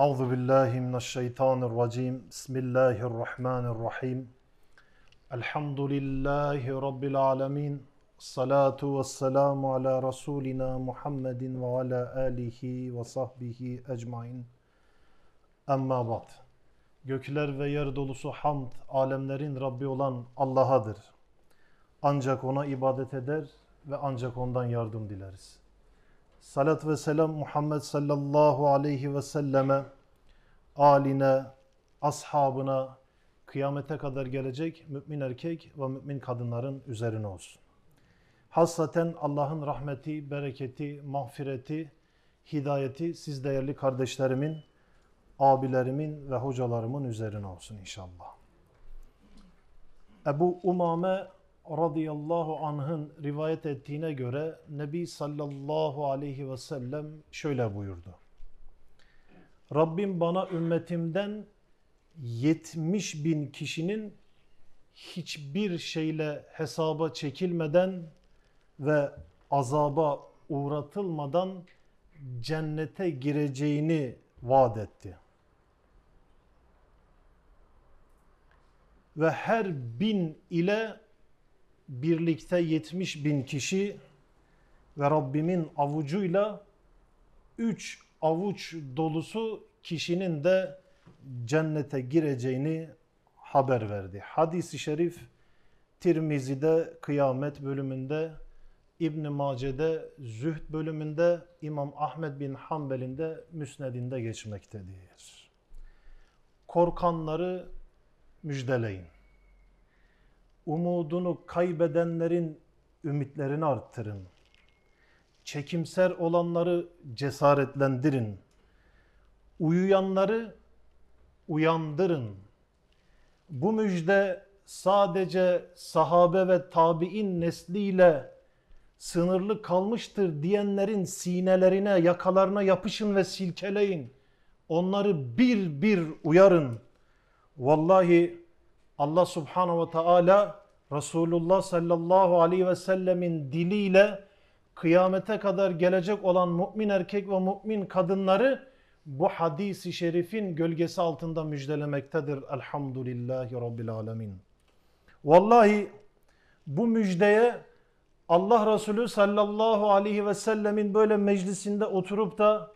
Euzu billahi mineşşeytanirracim. Bismillahirrahmanirrahim. Elhamdülillahi rabbil alamin. Salatu vesselamu ala rasulina Muhammedin ve ala alihi ve sahbihi ecmaîn. Amma ba'd. Gökler ve yer dolusu hamd alemlerin Rabbi olan Allah'adır. Ancak ona ibadet eder ve ancak ondan yardım dileriz. Salat ve selam Muhammed sallallahu aleyhi ve selleme, aline, ashabına, kıyamete kadar gelecek mümin erkek ve mümin kadınların üzerine olsun. Hasaten Allah'ın rahmeti, bereketi, mağfireti, hidayeti siz değerli kardeşlerimin, abilerimin ve hocalarımın üzerine olsun inşallah. Ebu Umame radıyallahu anh'ın rivayet ettiğine göre Nebi sallallahu aleyhi ve sellem şöyle buyurdu. Rabbim bana ümmetimden 70 bin kişinin hiçbir şeyle hesaba çekilmeden ve azaba uğratılmadan cennete gireceğini vaat etti. Ve her bin ile birlikte 70 bin kişi ve Rabbimin avucuyla 3 avuç dolusu kişinin de cennete gireceğini haber verdi. Hadis-i şerif Tirmizi'de kıyamet bölümünde, İbn Mace'de Zühd bölümünde, İmam Ahmed bin Hanbel'in de Müsned'inde geçmektedir. Korkanları müjdeleyin umudunu kaybedenlerin ümitlerini arttırın. Çekimser olanları cesaretlendirin. Uyuyanları uyandırın. Bu müjde sadece sahabe ve tabi'in nesliyle sınırlı kalmıştır diyenlerin sinelerine, yakalarına yapışın ve silkeleyin. Onları bir bir uyarın. Vallahi Allah subhanahu ve teala Resulullah sallallahu aleyhi ve sellemin diliyle kıyamete kadar gelecek olan mümin erkek ve mümin kadınları bu hadisi şerifin gölgesi altında müjdelemektedir. Elhamdülillahi Rabbil Alemin. Vallahi bu müjdeye Allah Resulü sallallahu aleyhi ve sellemin böyle meclisinde oturup da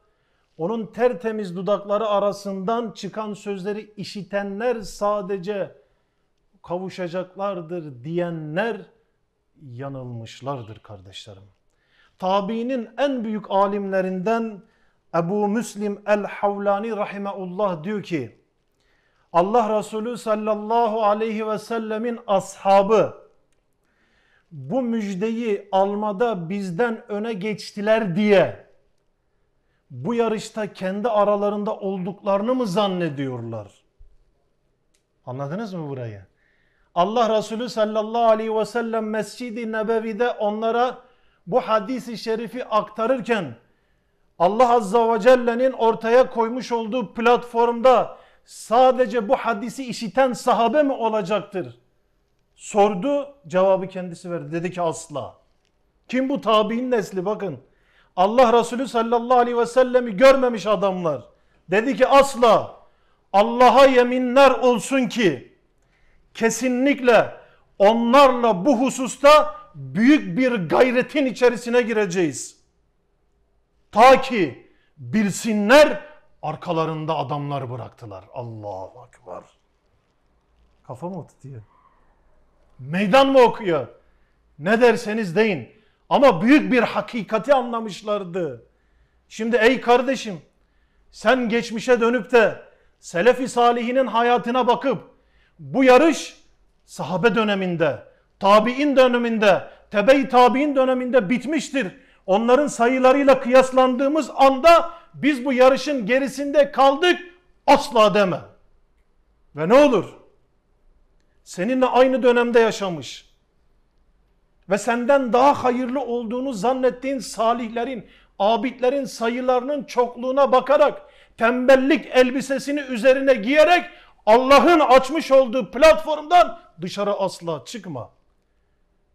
onun tertemiz dudakları arasından çıkan sözleri işitenler sadece kavuşacaklardır diyenler yanılmışlardır kardeşlerim. Tabiinin en büyük alimlerinden Ebu Müslim el-Havlani rahimeullah diyor ki Allah Resulü sallallahu aleyhi ve sellemin ashabı bu müjdeyi almada bizden öne geçtiler diye bu yarışta kendi aralarında olduklarını mı zannediyorlar? Anladınız mı burayı? Allah Resulü sallallahu aleyhi ve sellem Mescid-i Nebevi'de onlara bu hadisi şerifi aktarırken Allah Azza ve Celle'nin ortaya koymuş olduğu platformda sadece bu hadisi işiten sahabe mi olacaktır? Sordu cevabı kendisi verdi. Dedi ki asla. Kim bu tabi'in nesli bakın. Allah Resulü sallallahu aleyhi ve sellemi görmemiş adamlar. Dedi ki asla Allah'a yeminler olsun ki kesinlikle onlarla bu hususta büyük bir gayretin içerisine gireceğiz. Ta ki bilsinler arkalarında adamlar bıraktılar. Allahu Ekber. Kafa mı diye? Meydan mı okuyor? Ne derseniz deyin. Ama büyük bir hakikati anlamışlardı. Şimdi ey kardeşim sen geçmişe dönüp de Selefi Salihinin hayatına bakıp bu yarış sahabe döneminde, tabi'in döneminde, tebe-i tabi'in döneminde bitmiştir. Onların sayılarıyla kıyaslandığımız anda biz bu yarışın gerisinde kaldık asla deme. Ve ne olur? Seninle aynı dönemde yaşamış ve senden daha hayırlı olduğunu zannettiğin salihlerin, abidlerin sayılarının çokluğuna bakarak tembellik elbisesini üzerine giyerek Allah'ın açmış olduğu platformdan dışarı asla çıkma.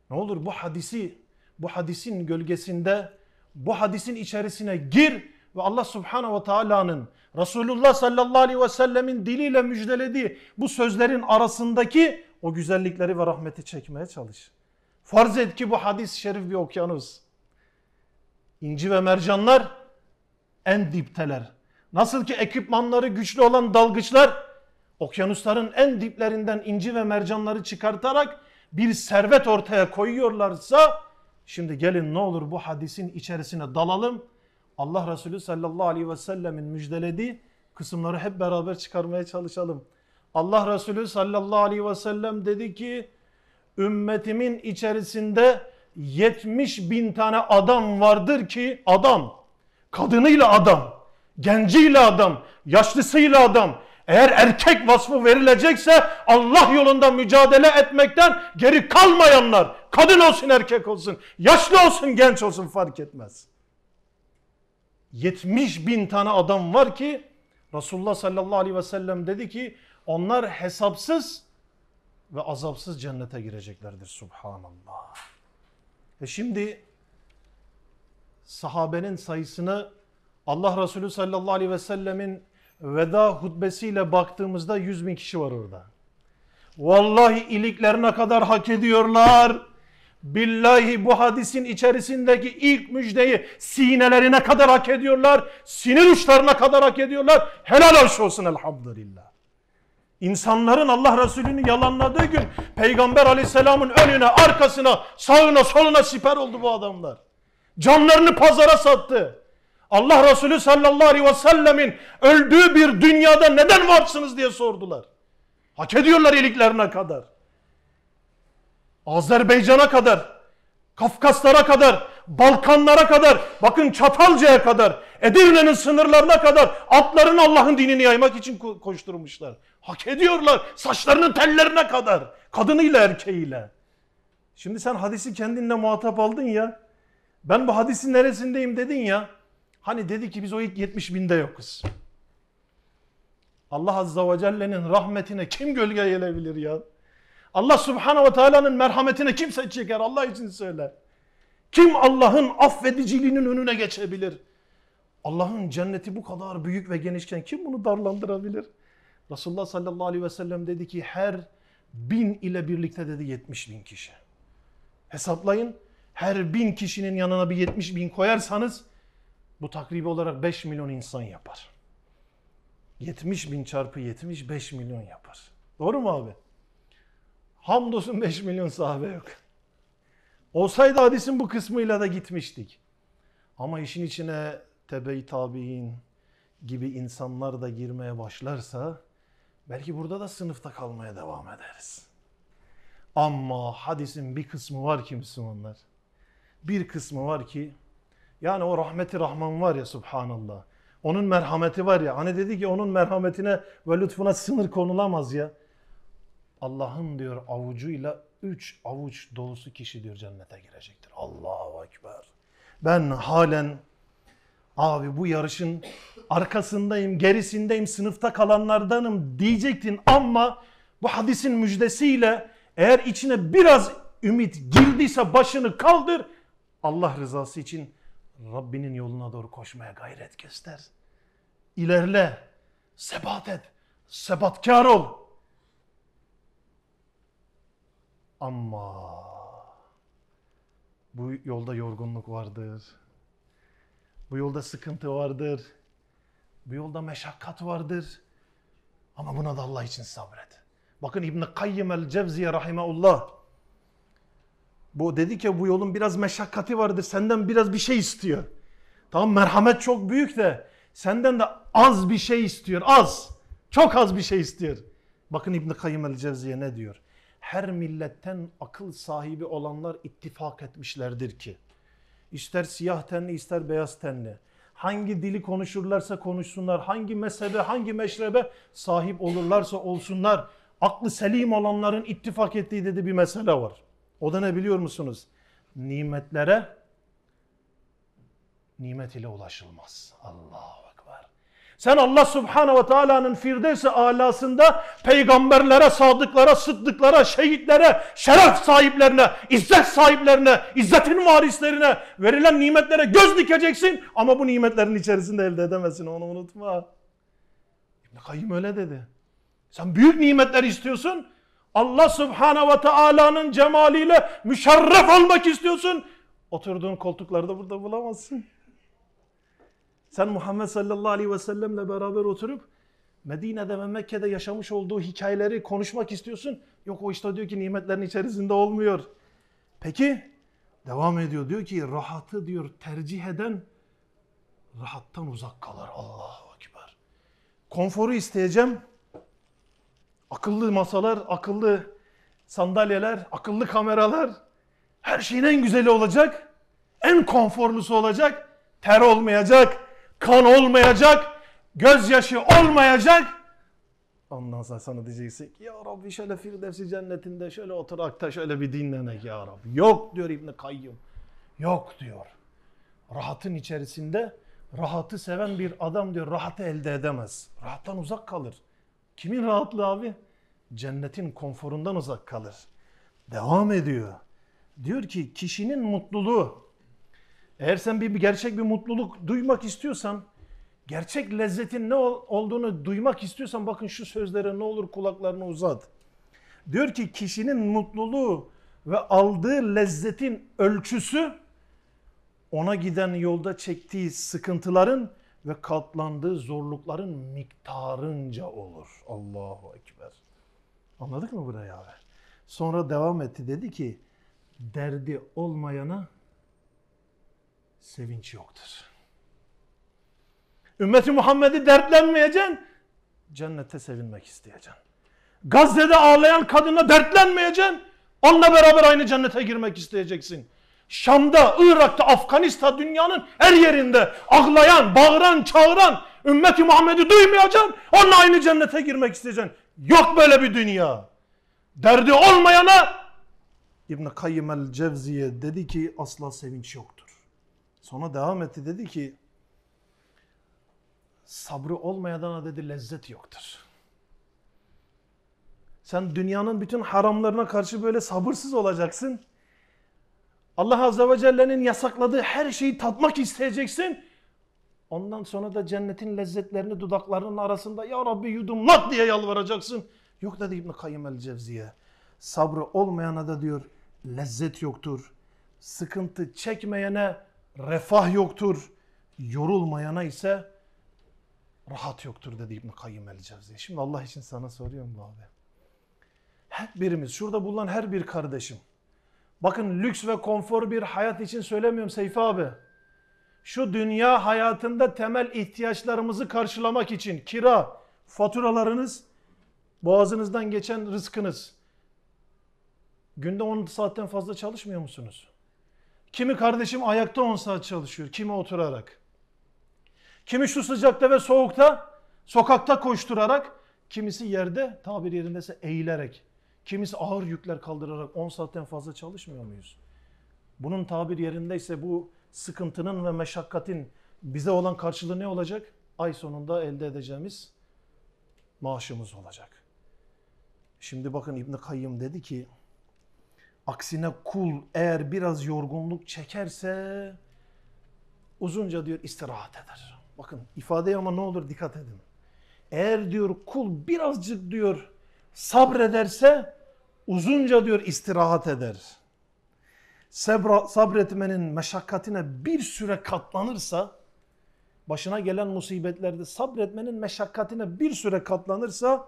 Ne olur bu hadisi, bu hadisin gölgesinde, bu hadisin içerisine gir ve Allah subhanahu ve taala'nın Resulullah sallallahu aleyhi ve sellemin diliyle müjdelediği bu sözlerin arasındaki o güzellikleri ve rahmeti çekmeye çalış. Farz et ki bu hadis şerif bir okyanus. İnci ve mercanlar en dipteler. Nasıl ki ekipmanları güçlü olan dalgıçlar okyanusların en diplerinden inci ve mercanları çıkartarak bir servet ortaya koyuyorlarsa şimdi gelin ne olur bu hadisin içerisine dalalım. Allah Resulü sallallahu aleyhi ve sellemin müjdelediği kısımları hep beraber çıkarmaya çalışalım. Allah Resulü sallallahu aleyhi ve sellem dedi ki ümmetimin içerisinde 70 bin tane adam vardır ki adam kadınıyla adam, genciyle adam, yaşlısıyla adam, eğer erkek vasfı verilecekse Allah yolunda mücadele etmekten geri kalmayanlar. Kadın olsun erkek olsun, yaşlı olsun genç olsun fark etmez. 70 bin tane adam var ki Resulullah sallallahu aleyhi ve sellem dedi ki onlar hesapsız ve azapsız cennete gireceklerdir. Subhanallah. E şimdi sahabenin sayısını Allah Resulü sallallahu aleyhi ve sellemin veda hutbesiyle baktığımızda 100 bin kişi var orada. Vallahi iliklerine kadar hak ediyorlar. Billahi bu hadisin içerisindeki ilk müjdeyi sinelerine kadar hak ediyorlar. Sinir uçlarına kadar hak ediyorlar. Helal olsun elhamdülillah. İnsanların Allah Resulü'nü yalanladığı gün Peygamber aleyhisselamın önüne, arkasına, sağına, soluna siper oldu bu adamlar. Canlarını pazara sattı. Allah Resulü sallallahu aleyhi ve sellemin öldüğü bir dünyada neden varsınız diye sordular. Hak ediyorlar iyiliklerine kadar. Azerbaycan'a kadar, Kafkaslara kadar, Balkanlara kadar, bakın Çatalca'ya kadar, Edirne'nin sınırlarına kadar atlarını Allah'ın dinini yaymak için koşturmuşlar. Hak ediyorlar saçlarının tellerine kadar, kadınıyla erkeğiyle. Şimdi sen hadisi kendinle muhatap aldın ya. Ben bu hadisin neresindeyim dedin ya. Hani dedi ki biz o ilk 70 binde yokuz. Allah Azza ve Celle'nin rahmetine kim gölge gelebilir ya? Allah Subhanahu ve Taala'nın merhametine kimse çeker Allah için söyle. Kim Allah'ın affediciliğinin önüne geçebilir? Allah'ın cenneti bu kadar büyük ve genişken kim bunu darlandırabilir? Resulullah sallallahu aleyhi ve sellem dedi ki her bin ile birlikte dedi 70 bin kişi. Hesaplayın her bin kişinin yanına bir 70 bin koyarsanız bu takribi olarak 5 milyon insan yapar. 70 bin çarpı 70 5 milyon yapar. Doğru mu abi? Hamdolsun 5 milyon sahabe yok. Olsaydı hadisin bu kısmıyla da gitmiştik. Ama işin içine tebe-i tabi'in gibi insanlar da girmeye başlarsa belki burada da sınıfta kalmaya devam ederiz. Ama hadisin bir kısmı var ki Müslümanlar. Bir kısmı var ki yani o rahmeti rahman var ya subhanallah. Onun merhameti var ya. Hani dedi ki onun merhametine ve lütfuna sınır konulamaz ya. Allah'ın diyor avucuyla üç avuç dolusu kişi diyor cennete girecektir. Allahu Ekber. Ben halen abi bu yarışın arkasındayım, gerisindeyim, sınıfta kalanlardanım diyecektin ama bu hadisin müjdesiyle eğer içine biraz ümit girdiyse başını kaldır. Allah rızası için Rabbinin yoluna doğru koşmaya gayret göster. İlerle, sebat et, sebatkar ol. Ama bu yolda yorgunluk vardır. Bu yolda sıkıntı vardır. Bu yolda meşakkat vardır. Ama buna da Allah için sabret. Bakın İbn Kayyim el-Cevziye rahimeullah bu dedi ki bu yolun biraz meşakkati vardır. Senden biraz bir şey istiyor. Tamam merhamet çok büyük de senden de az bir şey istiyor. Az. Çok az bir şey istiyor. Bakın İbn Kayyim el-Cevziye ne diyor? Her milletten akıl sahibi olanlar ittifak etmişlerdir ki ister siyah tenli ister beyaz tenli hangi dili konuşurlarsa konuşsunlar, hangi mezhebe, hangi meşrebe sahip olurlarsa olsunlar. Aklı selim olanların ittifak ettiği dedi bir mesele var. O ne biliyor musunuz? Nimetlere nimet ile ulaşılmaz. Allahu Ekber. Sen Allah Subhanahu ve Taala'nın firdevsi alasında peygamberlere, sadıklara, sıddıklara, şehitlere, şeref sahiplerine, izzet sahiplerine, izzetin varislerine verilen nimetlere göz dikeceksin ama bu nimetlerin içerisinde elde edemezsin onu unutma. İbn Kayyım öyle dedi. Sen büyük nimetler istiyorsun Allah Subhanahu ve Taala'nın cemaliyle müşerref olmak istiyorsun. Oturduğun koltuklarda burada bulamazsın. Sen Muhammed sallallahu aleyhi ve sellemle beraber oturup Medine'de ve Mekke'de yaşamış olduğu hikayeleri konuşmak istiyorsun. Yok o işte diyor ki nimetlerin içerisinde olmuyor. Peki devam ediyor diyor ki rahatı diyor tercih eden rahattan uzak kalır. Allahu Ekber. Konforu isteyeceğim. Akıllı masalar, akıllı sandalyeler, akıllı kameralar. Her şeyin en güzeli olacak. En konforlusu olacak. Ter olmayacak. Kan olmayacak. Gözyaşı olmayacak. Ondan sonra sana diyeceksin ki ya Rabbi şöyle Firdevsi cennetinde şöyle oturakta şöyle bir dinlenek ya Rabbi. Yok diyor İbni Kayyum. Yok diyor. Rahatın içerisinde rahatı seven bir adam diyor rahatı elde edemez. Rahattan uzak kalır. Kimin rahatlığı abi? Cennetin konforundan uzak kalır. Devam ediyor. Diyor ki kişinin mutluluğu. Eğer sen bir gerçek bir mutluluk duymak istiyorsan, gerçek lezzetin ne olduğunu duymak istiyorsan bakın şu sözlere ne olur kulaklarını uzat. Diyor ki kişinin mutluluğu ve aldığı lezzetin ölçüsü ona giden yolda çektiği sıkıntıların ve katlandığı zorlukların miktarınca olur. Allahu Ekber. Anladık mı burayı abi? Sonra devam etti dedi ki derdi olmayana sevinç yoktur. Ümmeti Muhammed'i dertlenmeyeceksin, cennete sevinmek isteyeceksin. Gazze'de ağlayan kadına dertlenmeyeceksin, onunla beraber aynı cennete girmek isteyeceksin. Şam'da, Irak'ta, Afganistan dünyanın her yerinde ağlayan, bağıran, çağıran ümmeti Muhammed'i duymayacaksın. Onunla aynı cennete girmek isteyeceksin. Yok böyle bir dünya. Derdi olmayana İbn Kayyim el Cevziye dedi ki asla sevinç yoktur. Sonra devam etti dedi ki sabrı olmayana dedi lezzet yoktur. Sen dünyanın bütün haramlarına karşı böyle sabırsız olacaksın. Allah Azze ve Celle'nin yasakladığı her şeyi tatmak isteyeceksin. Ondan sonra da cennetin lezzetlerini dudaklarının arasında ya Rabbi yudumlat diye yalvaracaksın. Yok dedi İbn-i Kayyum el-Cevziye. Sabrı olmayana da diyor lezzet yoktur. Sıkıntı çekmeyene refah yoktur. Yorulmayana ise rahat yoktur dedi İbn-i Kayyum el-Cevziye. Şimdi Allah için sana soruyorum bu abi. Her birimiz şurada bulunan her bir kardeşim Bakın lüks ve konfor bir hayat için söylemiyorum Seyfi abi. Şu dünya hayatında temel ihtiyaçlarımızı karşılamak için kira, faturalarınız, boğazınızdan geçen rızkınız. Günde 10 saatten fazla çalışmıyor musunuz? Kimi kardeşim ayakta 10 saat çalışıyor, kimi oturarak. Kimi şu sıcakta ve soğukta, sokakta koşturarak, kimisi yerde tabir yerindeyse eğilerek Kimisi ağır yükler kaldırarak 10 saatten fazla çalışmıyor muyuz? Bunun tabir yerindeyse bu sıkıntının ve meşakkatin bize olan karşılığı ne olacak? Ay sonunda elde edeceğimiz maaşımız olacak. Şimdi bakın İbn Kayyım dedi ki aksine kul eğer biraz yorgunluk çekerse uzunca diyor istirahat eder. Bakın ifadeye ama ne olur dikkat edin. Eğer diyor kul birazcık diyor sabrederse Uzunca diyor istirahat eder. Sebra, sabretmenin meşakkatine bir süre katlanırsa, başına gelen musibetlerde sabretmenin meşakkatine bir süre katlanırsa,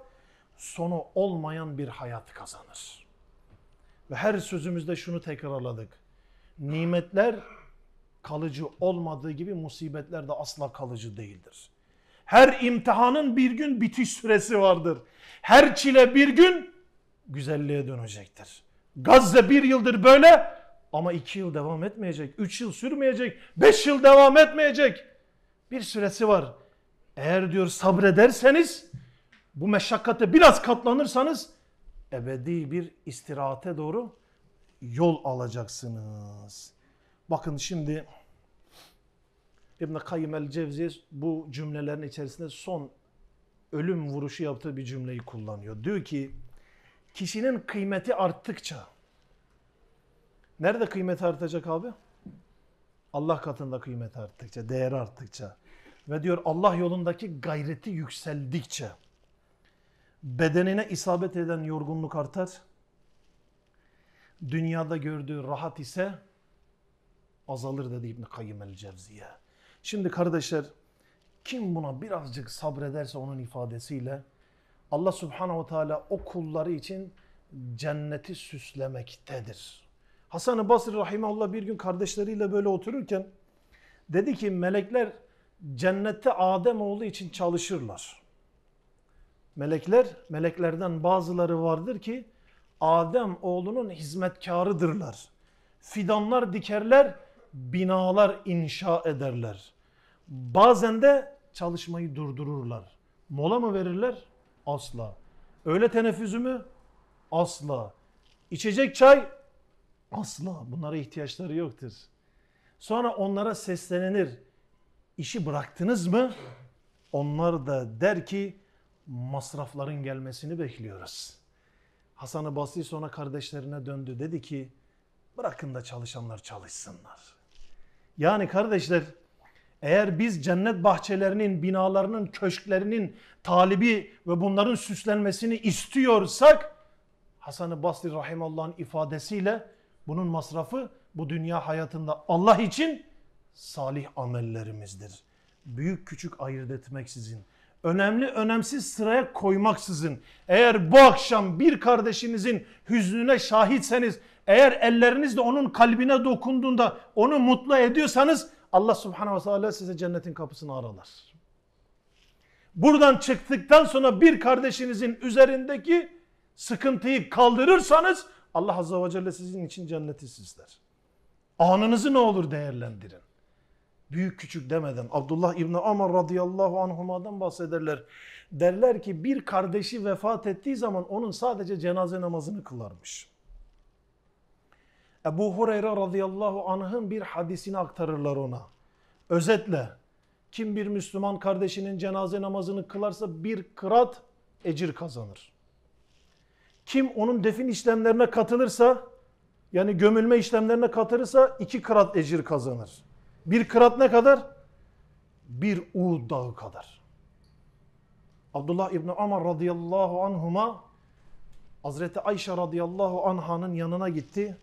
sonu olmayan bir hayat kazanır. Ve her sözümüzde şunu tekrarladık. Nimetler kalıcı olmadığı gibi musibetler de asla kalıcı değildir. Her imtihanın bir gün bitiş süresi vardır. Her çile bir gün güzelliğe dönecektir. Gazze bir yıldır böyle ama iki yıl devam etmeyecek, üç yıl sürmeyecek, beş yıl devam etmeyecek. Bir süresi var. Eğer diyor sabrederseniz, bu meşakkate biraz katlanırsanız ebedi bir istirahate doğru yol alacaksınız. Bakın şimdi İbn-i Kayyum el-Cevzi bu cümlelerin içerisinde son ölüm vuruşu yaptığı bir cümleyi kullanıyor. Diyor ki kişinin kıymeti arttıkça nerede kıymet artacak abi? Allah katında kıymet arttıkça, değer arttıkça ve diyor Allah yolundaki gayreti yükseldikçe bedenine isabet eden yorgunluk artar. Dünyada gördüğü rahat ise azalır dedi İbn Kayyim el-Cevziye. Şimdi kardeşler kim buna birazcık sabrederse onun ifadesiyle Allah subhanahu teala o kulları için cenneti süslemektedir. Hasan-ı Basri Rahimahullah bir gün kardeşleriyle böyle otururken dedi ki melekler cennette Adem oğlu için çalışırlar. Melekler, meleklerden bazıları vardır ki Adem oğlunun hizmetkarıdırlar. Fidanlar dikerler, binalar inşa ederler. Bazen de çalışmayı durdururlar. Mola mı verirler? Asla. Öğle teneffüsü mü? Asla. İçecek çay? Asla. Bunlara ihtiyaçları yoktur. Sonra onlara seslenir. İşi bıraktınız mı? Onlar da der ki masrafların gelmesini bekliyoruz. Hasan-ı Basri sonra kardeşlerine döndü. Dedi ki bırakın da çalışanlar çalışsınlar. Yani kardeşler eğer biz cennet bahçelerinin, binalarının, köşklerinin talibi ve bunların süslenmesini istiyorsak Hasan-ı Basri Rahimallah'ın ifadesiyle bunun masrafı bu dünya hayatında Allah için salih amellerimizdir. Büyük küçük ayırt etmeksizin, önemli önemsiz sıraya koymaksızın eğer bu akşam bir kardeşinizin hüznüne şahitseniz eğer ellerinizle onun kalbine dokunduğunda onu mutlu ediyorsanız Allah subhanahu ve teala size cennetin kapısını aralar. Buradan çıktıktan sonra bir kardeşinizin üzerindeki sıkıntıyı kaldırırsanız Allah azze ve celle sizin için cenneti sizler. Anınızı ne olur değerlendirin. Büyük küçük demeden Abdullah İbni Amr radıyallahu anhuma'dan bahsederler. Derler ki bir kardeşi vefat ettiği zaman onun sadece cenaze namazını kılarmış. Ebu Hureyre radıyallahu anh'ın bir hadisini aktarırlar ona. Özetle kim bir Müslüman kardeşinin cenaze namazını kılarsa bir kırat ecir kazanır. Kim onun defin işlemlerine katılırsa yani gömülme işlemlerine katılırsa iki kırat ecir kazanır. Bir kırat ne kadar? Bir Uğud dağı kadar. Abdullah İbni Amar radıyallahu anhuma Hazreti Ayşe radıyallahu anhanın yanına gitti.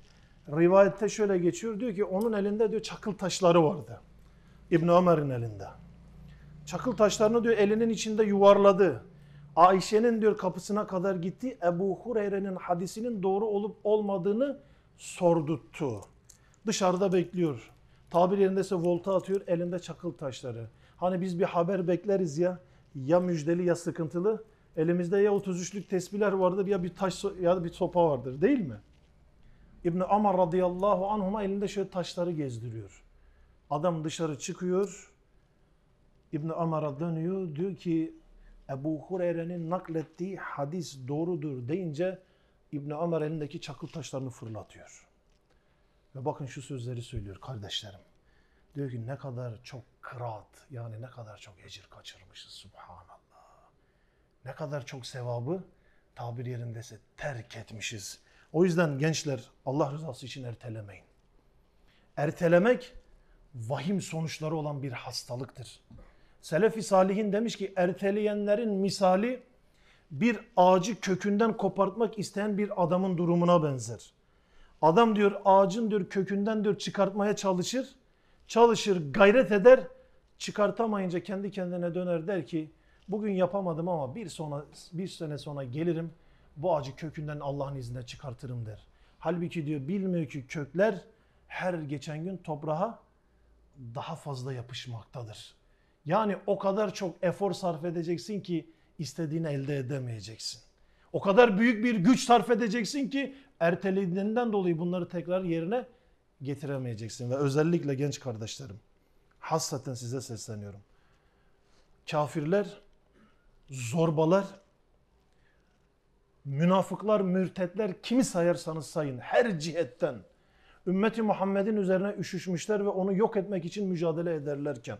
Rivayette şöyle geçiyor. Diyor ki onun elinde diyor çakıl taşları vardı. İbn Ömer'in elinde. Çakıl taşlarını diyor elinin içinde yuvarladı. Ayşe'nin diyor kapısına kadar gitti. Ebu Hureyre'nin hadisinin doğru olup olmadığını sorduttu. Dışarıda bekliyor. Tabir yerindeyse volta atıyor elinde çakıl taşları. Hani biz bir haber bekleriz ya. Ya müjdeli ya sıkıntılı. Elimizde ya 33'lük tesbihler vardır ya bir taş ya da bir sopa vardır değil mi? İbni Amar radıyallahu anhuma elinde şöyle taşları gezdiriyor. Adam dışarı çıkıyor. İbni Amar'a dönüyor. Diyor ki Ebu Hureyre'nin naklettiği hadis doğrudur deyince İbni Amar elindeki çakıl taşlarını fırlatıyor. Ve bakın şu sözleri söylüyor kardeşlerim. Diyor ki ne kadar çok kıraat yani ne kadar çok ecir kaçırmışız subhanallah. Ne kadar çok sevabı tabir yerindeyse terk etmişiz. O yüzden gençler Allah rızası için ertelemeyin. Ertelemek vahim sonuçları olan bir hastalıktır. Selefi Salih'in demiş ki erteleyenlerin misali bir ağacı kökünden kopartmak isteyen bir adamın durumuna benzer. Adam diyor ağacın diyor kökünden diyor çıkartmaya çalışır. Çalışır, gayret eder. Çıkartamayınca kendi kendine döner der ki bugün yapamadım ama bir sonra bir sene sonra gelirim bu ağacı kökünden Allah'ın izniyle çıkartırım der. Halbuki diyor bilmiyor ki kökler her geçen gün toprağa daha fazla yapışmaktadır. Yani o kadar çok efor sarf edeceksin ki istediğini elde edemeyeceksin. O kadar büyük bir güç sarf edeceksin ki ertelediğinden dolayı bunları tekrar yerine getiremeyeceksin. Ve özellikle genç kardeşlerim hasreten size sesleniyorum. Kafirler, zorbalar münafıklar, mürtetler kimi sayarsanız sayın her cihetten ümmeti Muhammed'in üzerine üşüşmüşler ve onu yok etmek için mücadele ederlerken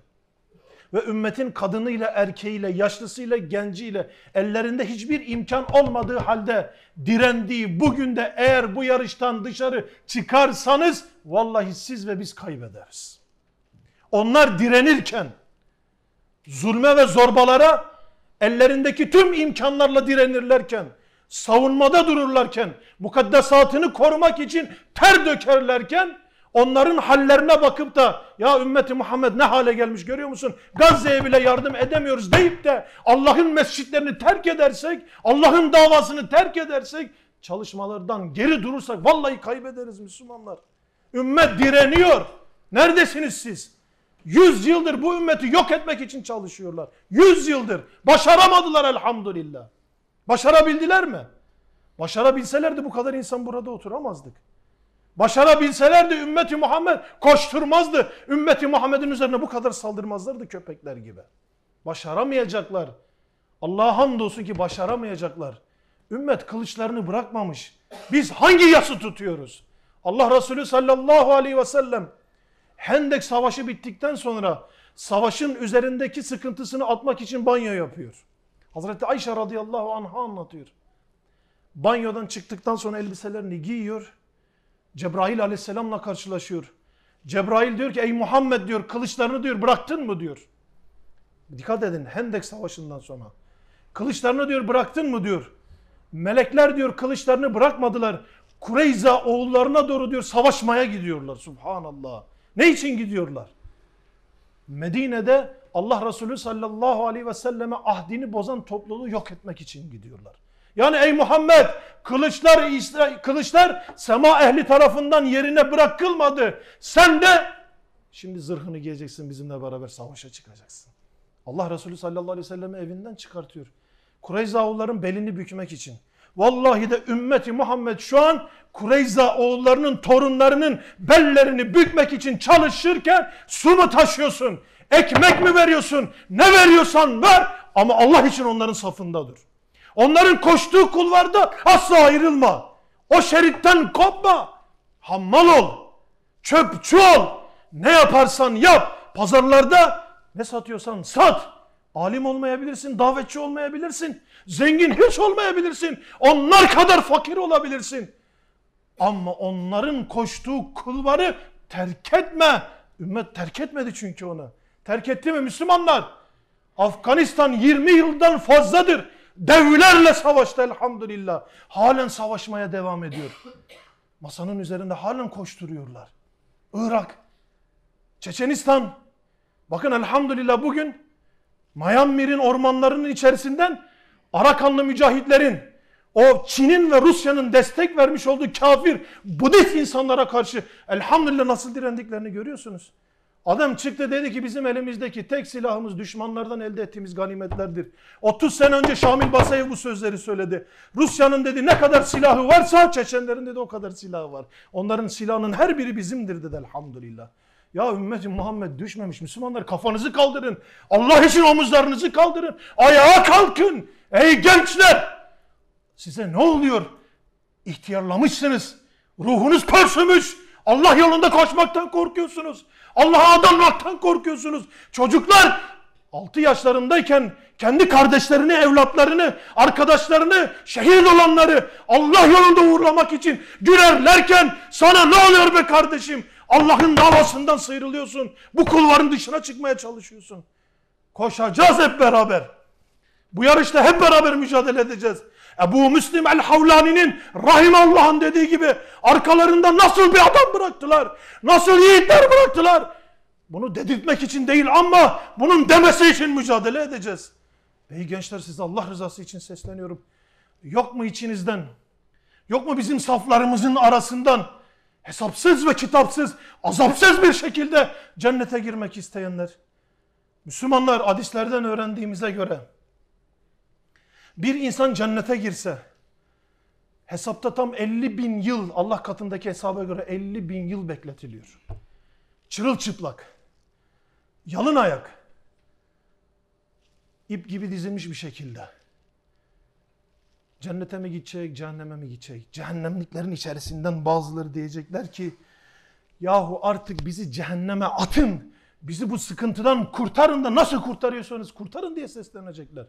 ve ümmetin kadınıyla, erkeğiyle, yaşlısıyla, genciyle ellerinde hiçbir imkan olmadığı halde direndiği bugün de eğer bu yarıştan dışarı çıkarsanız vallahi siz ve biz kaybederiz. Onlar direnirken zulme ve zorbalara ellerindeki tüm imkanlarla direnirlerken savunmada dururlarken, mukaddesatını korumak için ter dökerlerken onların hallerine bakıp da ya ümmeti Muhammed ne hale gelmiş görüyor musun? Gazze'ye bile yardım edemiyoruz deyip de Allah'ın mescitlerini terk edersek, Allah'ın davasını terk edersek, çalışmalardan geri durursak vallahi kaybederiz Müslümanlar. Ümmet direniyor. Neredesiniz siz? Yüz yıldır bu ümmeti yok etmek için çalışıyorlar. Yüz yıldır. Başaramadılar elhamdülillah. Başarabildiler mi? Başarabilselerdi bu kadar insan burada oturamazdık. Başarabilselerdi ümmeti Muhammed koşturmazdı. Ümmeti Muhammed'in üzerine bu kadar saldırmazlardı köpekler gibi. Başaramayacaklar. Allah'a hamdolsun ki başaramayacaklar. Ümmet kılıçlarını bırakmamış. Biz hangi yası tutuyoruz? Allah Resulü sallallahu aleyhi ve sellem Hendek savaşı bittikten sonra savaşın üzerindeki sıkıntısını atmak için banyo yapıyor. Hazreti Ayşe radıyallahu anh'a anlatıyor. Banyodan çıktıktan sonra elbiselerini giyiyor. Cebrail aleyhisselamla karşılaşıyor. Cebrail diyor ki ey Muhammed diyor kılıçlarını diyor bıraktın mı diyor. Dikkat edin Hendek Savaşı'ndan sonra. Kılıçlarını diyor bıraktın mı diyor. Melekler diyor kılıçlarını bırakmadılar. Kureyza oğullarına doğru diyor savaşmaya gidiyorlar. Subhanallah. Ne için gidiyorlar? Medine'de Allah Resulü sallallahu aleyhi ve selleme ahdini bozan topluluğu yok etmek için gidiyorlar. Yani ey Muhammed kılıçlar kılıçlar sema ehli tarafından yerine bırakılmadı. Sen de şimdi zırhını giyeceksin bizimle beraber savaşa çıkacaksın. Allah Resulü sallallahu aleyhi ve sellemi evinden çıkartıyor. Kureyza oğulların belini bükmek için. Vallahi de ümmeti Muhammed şu an Kureyza oğullarının torunlarının bellerini bükmek için çalışırken su mu taşıyorsun? Ekmek mi veriyorsun? Ne veriyorsan ver ama Allah için onların safında dur. Onların koştuğu kulvarda asla ayrılma. O şeritten kopma. Hammal ol. Çöpçü ol. Ne yaparsan yap. Pazarlarda ne satıyorsan sat. Alim olmayabilirsin, davetçi olmayabilirsin. Zengin hiç olmayabilirsin. Onlar kadar fakir olabilirsin. Ama onların koştuğu kulvarı terk etme. Ümmet terk etmedi çünkü onu. Terk etti mi Müslümanlar? Afganistan 20 yıldan fazladır. Devlerle savaştı elhamdülillah. Halen savaşmaya devam ediyor. Masanın üzerinde halen koşturuyorlar. Irak, Çeçenistan. Bakın elhamdülillah bugün Mayanmir'in ormanlarının içerisinden Arakanlı mücahitlerin, o Çin'in ve Rusya'nın destek vermiş olduğu kafir, Budist insanlara karşı elhamdülillah nasıl direndiklerini görüyorsunuz. Adam çıktı dedi ki bizim elimizdeki tek silahımız düşmanlardan elde ettiğimiz ganimetlerdir. 30 sene önce Şamil Basayev bu sözleri söyledi. Rusya'nın dedi ne kadar silahı varsa Çeçenlerin dedi o kadar silahı var. Onların silahının her biri bizimdir dedi elhamdülillah. Ya ümmetim Muhammed düşmemiş Müslümanlar kafanızı kaldırın. Allah için omuzlarınızı kaldırın. Ayağa kalkın. Ey gençler size ne oluyor? İhtiyarlamışsınız. Ruhunuz pörsümüş. Allah yolunda koşmaktan korkuyorsunuz. Allah'a adanmaktan korkuyorsunuz. Çocuklar 6 yaşlarındayken kendi kardeşlerini, evlatlarını, arkadaşlarını, şehir olanları Allah yolunda uğurlamak için gülerlerken sana ne oluyor be kardeşim? Allah'ın davasından sıyrılıyorsun. Bu kulvarın dışına çıkmaya çalışıyorsun. Koşacağız hep beraber. Bu yarışta hep beraber mücadele edeceğiz. Ebu Müslim el-Havlani'nin Allah'ın dediği gibi arkalarında nasıl bir adam bıraktılar? Nasıl yiğitler bıraktılar? Bunu dedirtmek için değil ama bunun demesi için mücadele edeceğiz. Ey gençler size Allah rızası için sesleniyorum. Yok mu içinizden? Yok mu bizim saflarımızın arasından hesapsız ve kitapsız, azapsız bir şekilde cennete girmek isteyenler? Müslümanlar hadislerden öğrendiğimize göre bir insan cennete girse hesapta tam 50 bin yıl Allah katındaki hesaba göre 50 bin yıl bekletiliyor. Çırılçıplak. Yalın ayak. ip gibi dizilmiş bir şekilde. Cennete mi gidecek, cehenneme mi gidecek? Cehennemliklerin içerisinden bazıları diyecekler ki yahu artık bizi cehenneme atın. Bizi bu sıkıntıdan kurtarın da nasıl kurtarıyorsanız kurtarın diye seslenecekler.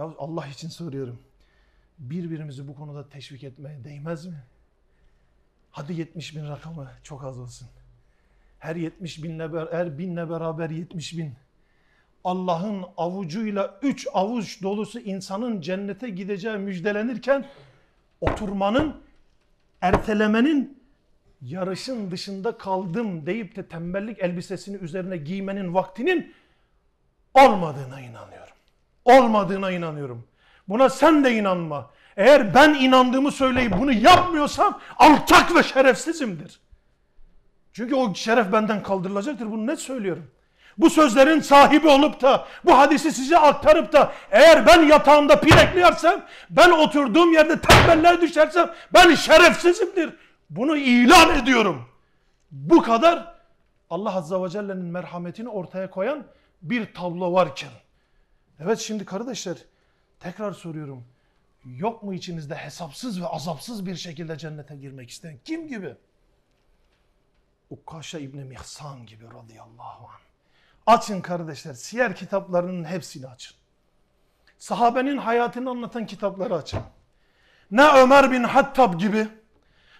Ya Allah için soruyorum. Birbirimizi bu konuda teşvik etmeye değmez mi? Hadi 70 bin rakamı çok az olsun. Her 70 binle, ber, her binle beraber 70 bin. Allah'ın avucuyla üç avuç dolusu insanın cennete gideceği müjdelenirken oturmanın, ertelemenin, yarışın dışında kaldım deyip de tembellik elbisesini üzerine giymenin vaktinin olmadığına inanıyorum olmadığına inanıyorum. Buna sen de inanma. Eğer ben inandığımı söyleyip bunu yapmıyorsam alçak ve şerefsizimdir. Çünkü o şeref benden kaldırılacaktır. Bunu net söylüyorum. Bu sözlerin sahibi olup da bu hadisi size aktarıp da eğer ben yatağımda pirekliyersem, ben oturduğum yerde tembeller düşersem ben şerefsizimdir. Bunu ilan ediyorum. Bu kadar Allah Azza ve Celle'nin merhametini ortaya koyan bir tablo varken. Evet şimdi kardeşler tekrar soruyorum. Yok mu içinizde hesapsız ve azapsız bir şekilde cennete girmek isteyen kim gibi? Ukkaşa İbni Mihsan gibi radıyallahu anh. Açın kardeşler siyer kitaplarının hepsini açın. Sahabenin hayatını anlatan kitapları açın. Ne Ömer bin Hattab gibi,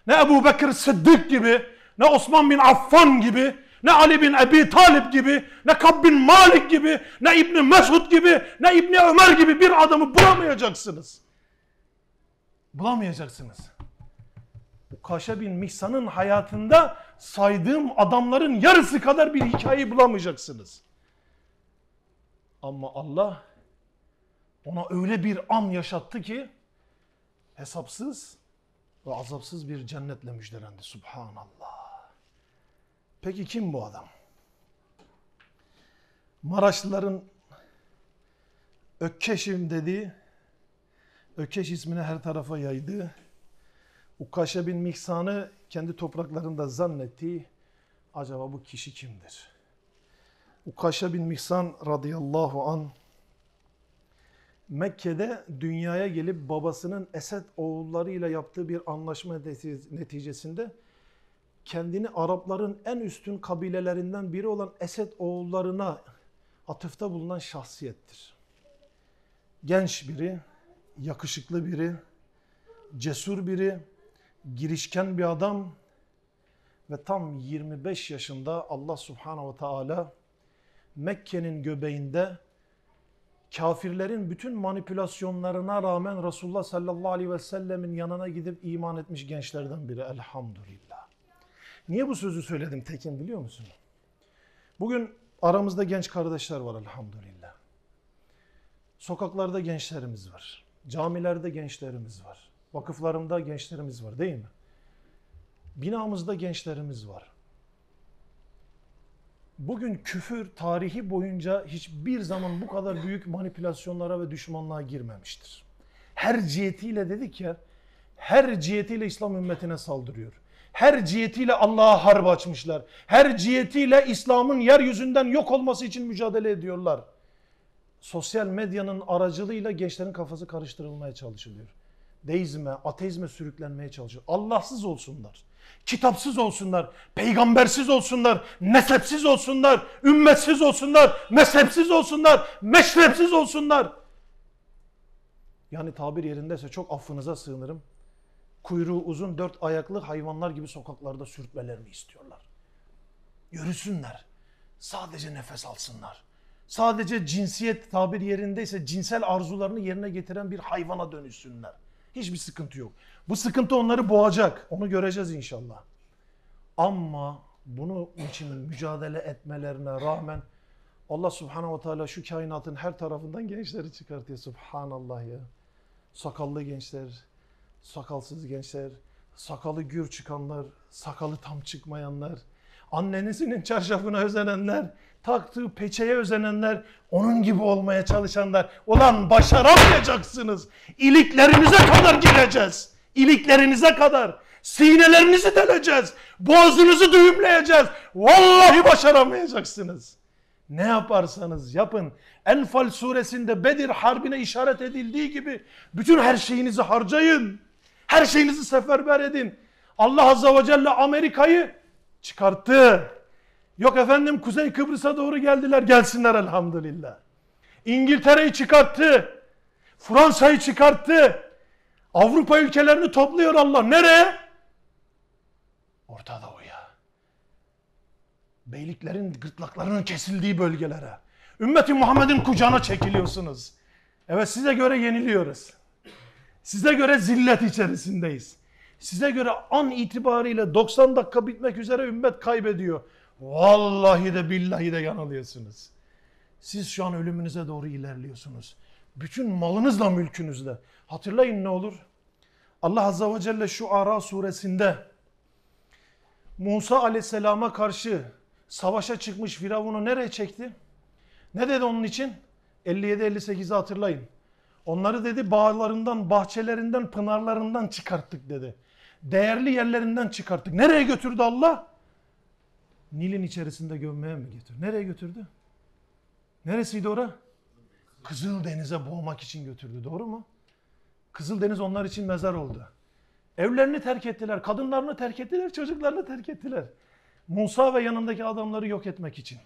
ne Ebu Bekir Sıddık gibi, ne Osman bin Affan gibi ne Ali bin Ebi Talip gibi, ne Kab bin Malik gibi, ne İbni Mesud gibi, ne İbni Ömer gibi bir adamı bulamayacaksınız. Bulamayacaksınız. Ukaşa bin Mihsan'ın hayatında saydığım adamların yarısı kadar bir hikayeyi bulamayacaksınız. Ama Allah ona öyle bir an yaşattı ki hesapsız ve azapsız bir cennetle müjdelendi. Subhanallah. Peki kim bu adam? Maraşlıların Ökkeş'im dediği, Ökkeş ismini her tarafa yaydığı, Ukaşa bin Miksan'ı kendi topraklarında zannettiği, acaba bu kişi kimdir? Ukaşa bin Miksan radıyallahu an Mekke'de dünyaya gelip babasının Esed oğullarıyla yaptığı bir anlaşma neticesinde kendini Arapların en üstün kabilelerinden biri olan Esed oğullarına atıfta bulunan şahsiyettir. Genç biri, yakışıklı biri, cesur biri, girişken bir adam ve tam 25 yaşında Allah Subhanahu ve Teala Mekke'nin göbeğinde kafirlerin bütün manipülasyonlarına rağmen Resulullah sallallahu aleyhi ve sellemin yanına gidip iman etmiş gençlerden biri elhamdülillah. Niye bu sözü söyledim Tekin biliyor musun? Bugün aramızda genç kardeşler var elhamdülillah. Sokaklarda gençlerimiz var. Camilerde gençlerimiz var. Vakıflarında gençlerimiz var değil mi? Binamızda gençlerimiz var. Bugün küfür tarihi boyunca hiçbir zaman bu kadar büyük manipülasyonlara ve düşmanlığa girmemiştir. Her cihetiyle dedik ya, her cihetiyle İslam ümmetine saldırıyor her cihetiyle Allah'a harp açmışlar. Her cihetiyle İslam'ın yeryüzünden yok olması için mücadele ediyorlar. Sosyal medyanın aracılığıyla gençlerin kafası karıştırılmaya çalışılıyor. Deizme, ateizme sürüklenmeye çalışıyor. Allahsız olsunlar, kitapsız olsunlar, peygambersiz olsunlar, nesepsiz olsunlar, ümmetsiz olsunlar, mezhepsiz olsunlar, meşrepsiz olsunlar. Yani tabir yerindeyse çok affınıza sığınırım kuyruğu uzun dört ayaklı hayvanlar gibi sokaklarda mi istiyorlar. Yürüsünler. Sadece nefes alsınlar. Sadece cinsiyet tabir yerindeyse cinsel arzularını yerine getiren bir hayvana dönüşsünler. Hiçbir sıkıntı yok. Bu sıkıntı onları boğacak. Onu göreceğiz inşallah. Ama bunu için mücadele etmelerine rağmen Allah subhanahu ve teala şu kainatın her tarafından gençleri çıkartıyor. Subhanallah ya. Sakallı gençler, sakalsız gençler, sakalı gür çıkanlar, sakalı tam çıkmayanlar, annenesinin çarşafına özenenler, taktığı peçeye özenenler, onun gibi olmaya çalışanlar. Ulan başaramayacaksınız. İliklerinize kadar gireceğiz. İliklerinize kadar. Sinelerinizi deleceğiz. Boğazınızı düğümleyeceğiz. Vallahi başaramayacaksınız. Ne yaparsanız yapın. Enfal suresinde Bedir Harbi'ne işaret edildiği gibi bütün her şeyinizi harcayın. Her şeyinizi seferber edin. Allah Azze ve Celle Amerika'yı çıkarttı. Yok efendim Kuzey Kıbrıs'a doğru geldiler. Gelsinler elhamdülillah. İngiltere'yi çıkarttı. Fransa'yı çıkarttı. Avrupa ülkelerini topluyor Allah. Nereye? Orta Doğu'ya. Beyliklerin gırtlaklarının kesildiği bölgelere. Ümmeti Muhammed'in kucağına çekiliyorsunuz. Evet size göre yeniliyoruz. Size göre zillet içerisindeyiz. Size göre an itibariyle 90 dakika bitmek üzere ümmet kaybediyor. Vallahi de billahi de yanılıyorsunuz. Siz şu an ölümünüze doğru ilerliyorsunuz. Bütün malınızla mülkünüzle. Hatırlayın ne olur? Allah Azze ve Celle şu Ara suresinde Musa aleyhisselama karşı savaşa çıkmış Firavun'u nereye çekti? Ne dedi onun için? 57-58'i hatırlayın. Onları dedi bağlarından, bahçelerinden, pınarlarından çıkarttık dedi. Değerli yerlerinden çıkarttık. Nereye götürdü Allah? Nil'in içerisinde gömmeye mi getirdi? Nereye götürdü? Neresiydi ora? Kızıl Denize boğmak için götürdü. Doğru mu? Kızıl Deniz onlar için mezar oldu. Evlerini terk ettiler, kadınlarını terk ettiler, çocuklarını terk ettiler. Musa ve yanındaki adamları yok etmek için.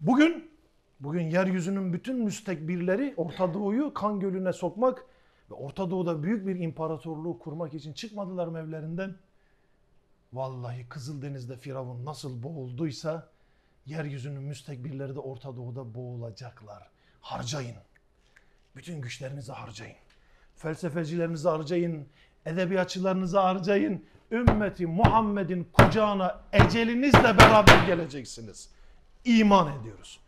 Bugün Bugün yeryüzünün bütün müstekbirleri Orta Doğu'yu kan gölüne sokmak ve Orta Doğu'da büyük bir imparatorluğu kurmak için çıkmadılar mı evlerinden? Vallahi Kızıldeniz'de Firavun nasıl boğulduysa yeryüzünün müstekbirleri de Orta Doğu'da boğulacaklar. Harcayın. Bütün güçlerinizi harcayın. Felsefecilerinizi harcayın. Edebiyatçılarınızı harcayın. Ümmeti Muhammed'in kucağına ecelinizle beraber geleceksiniz. İman ediyoruz.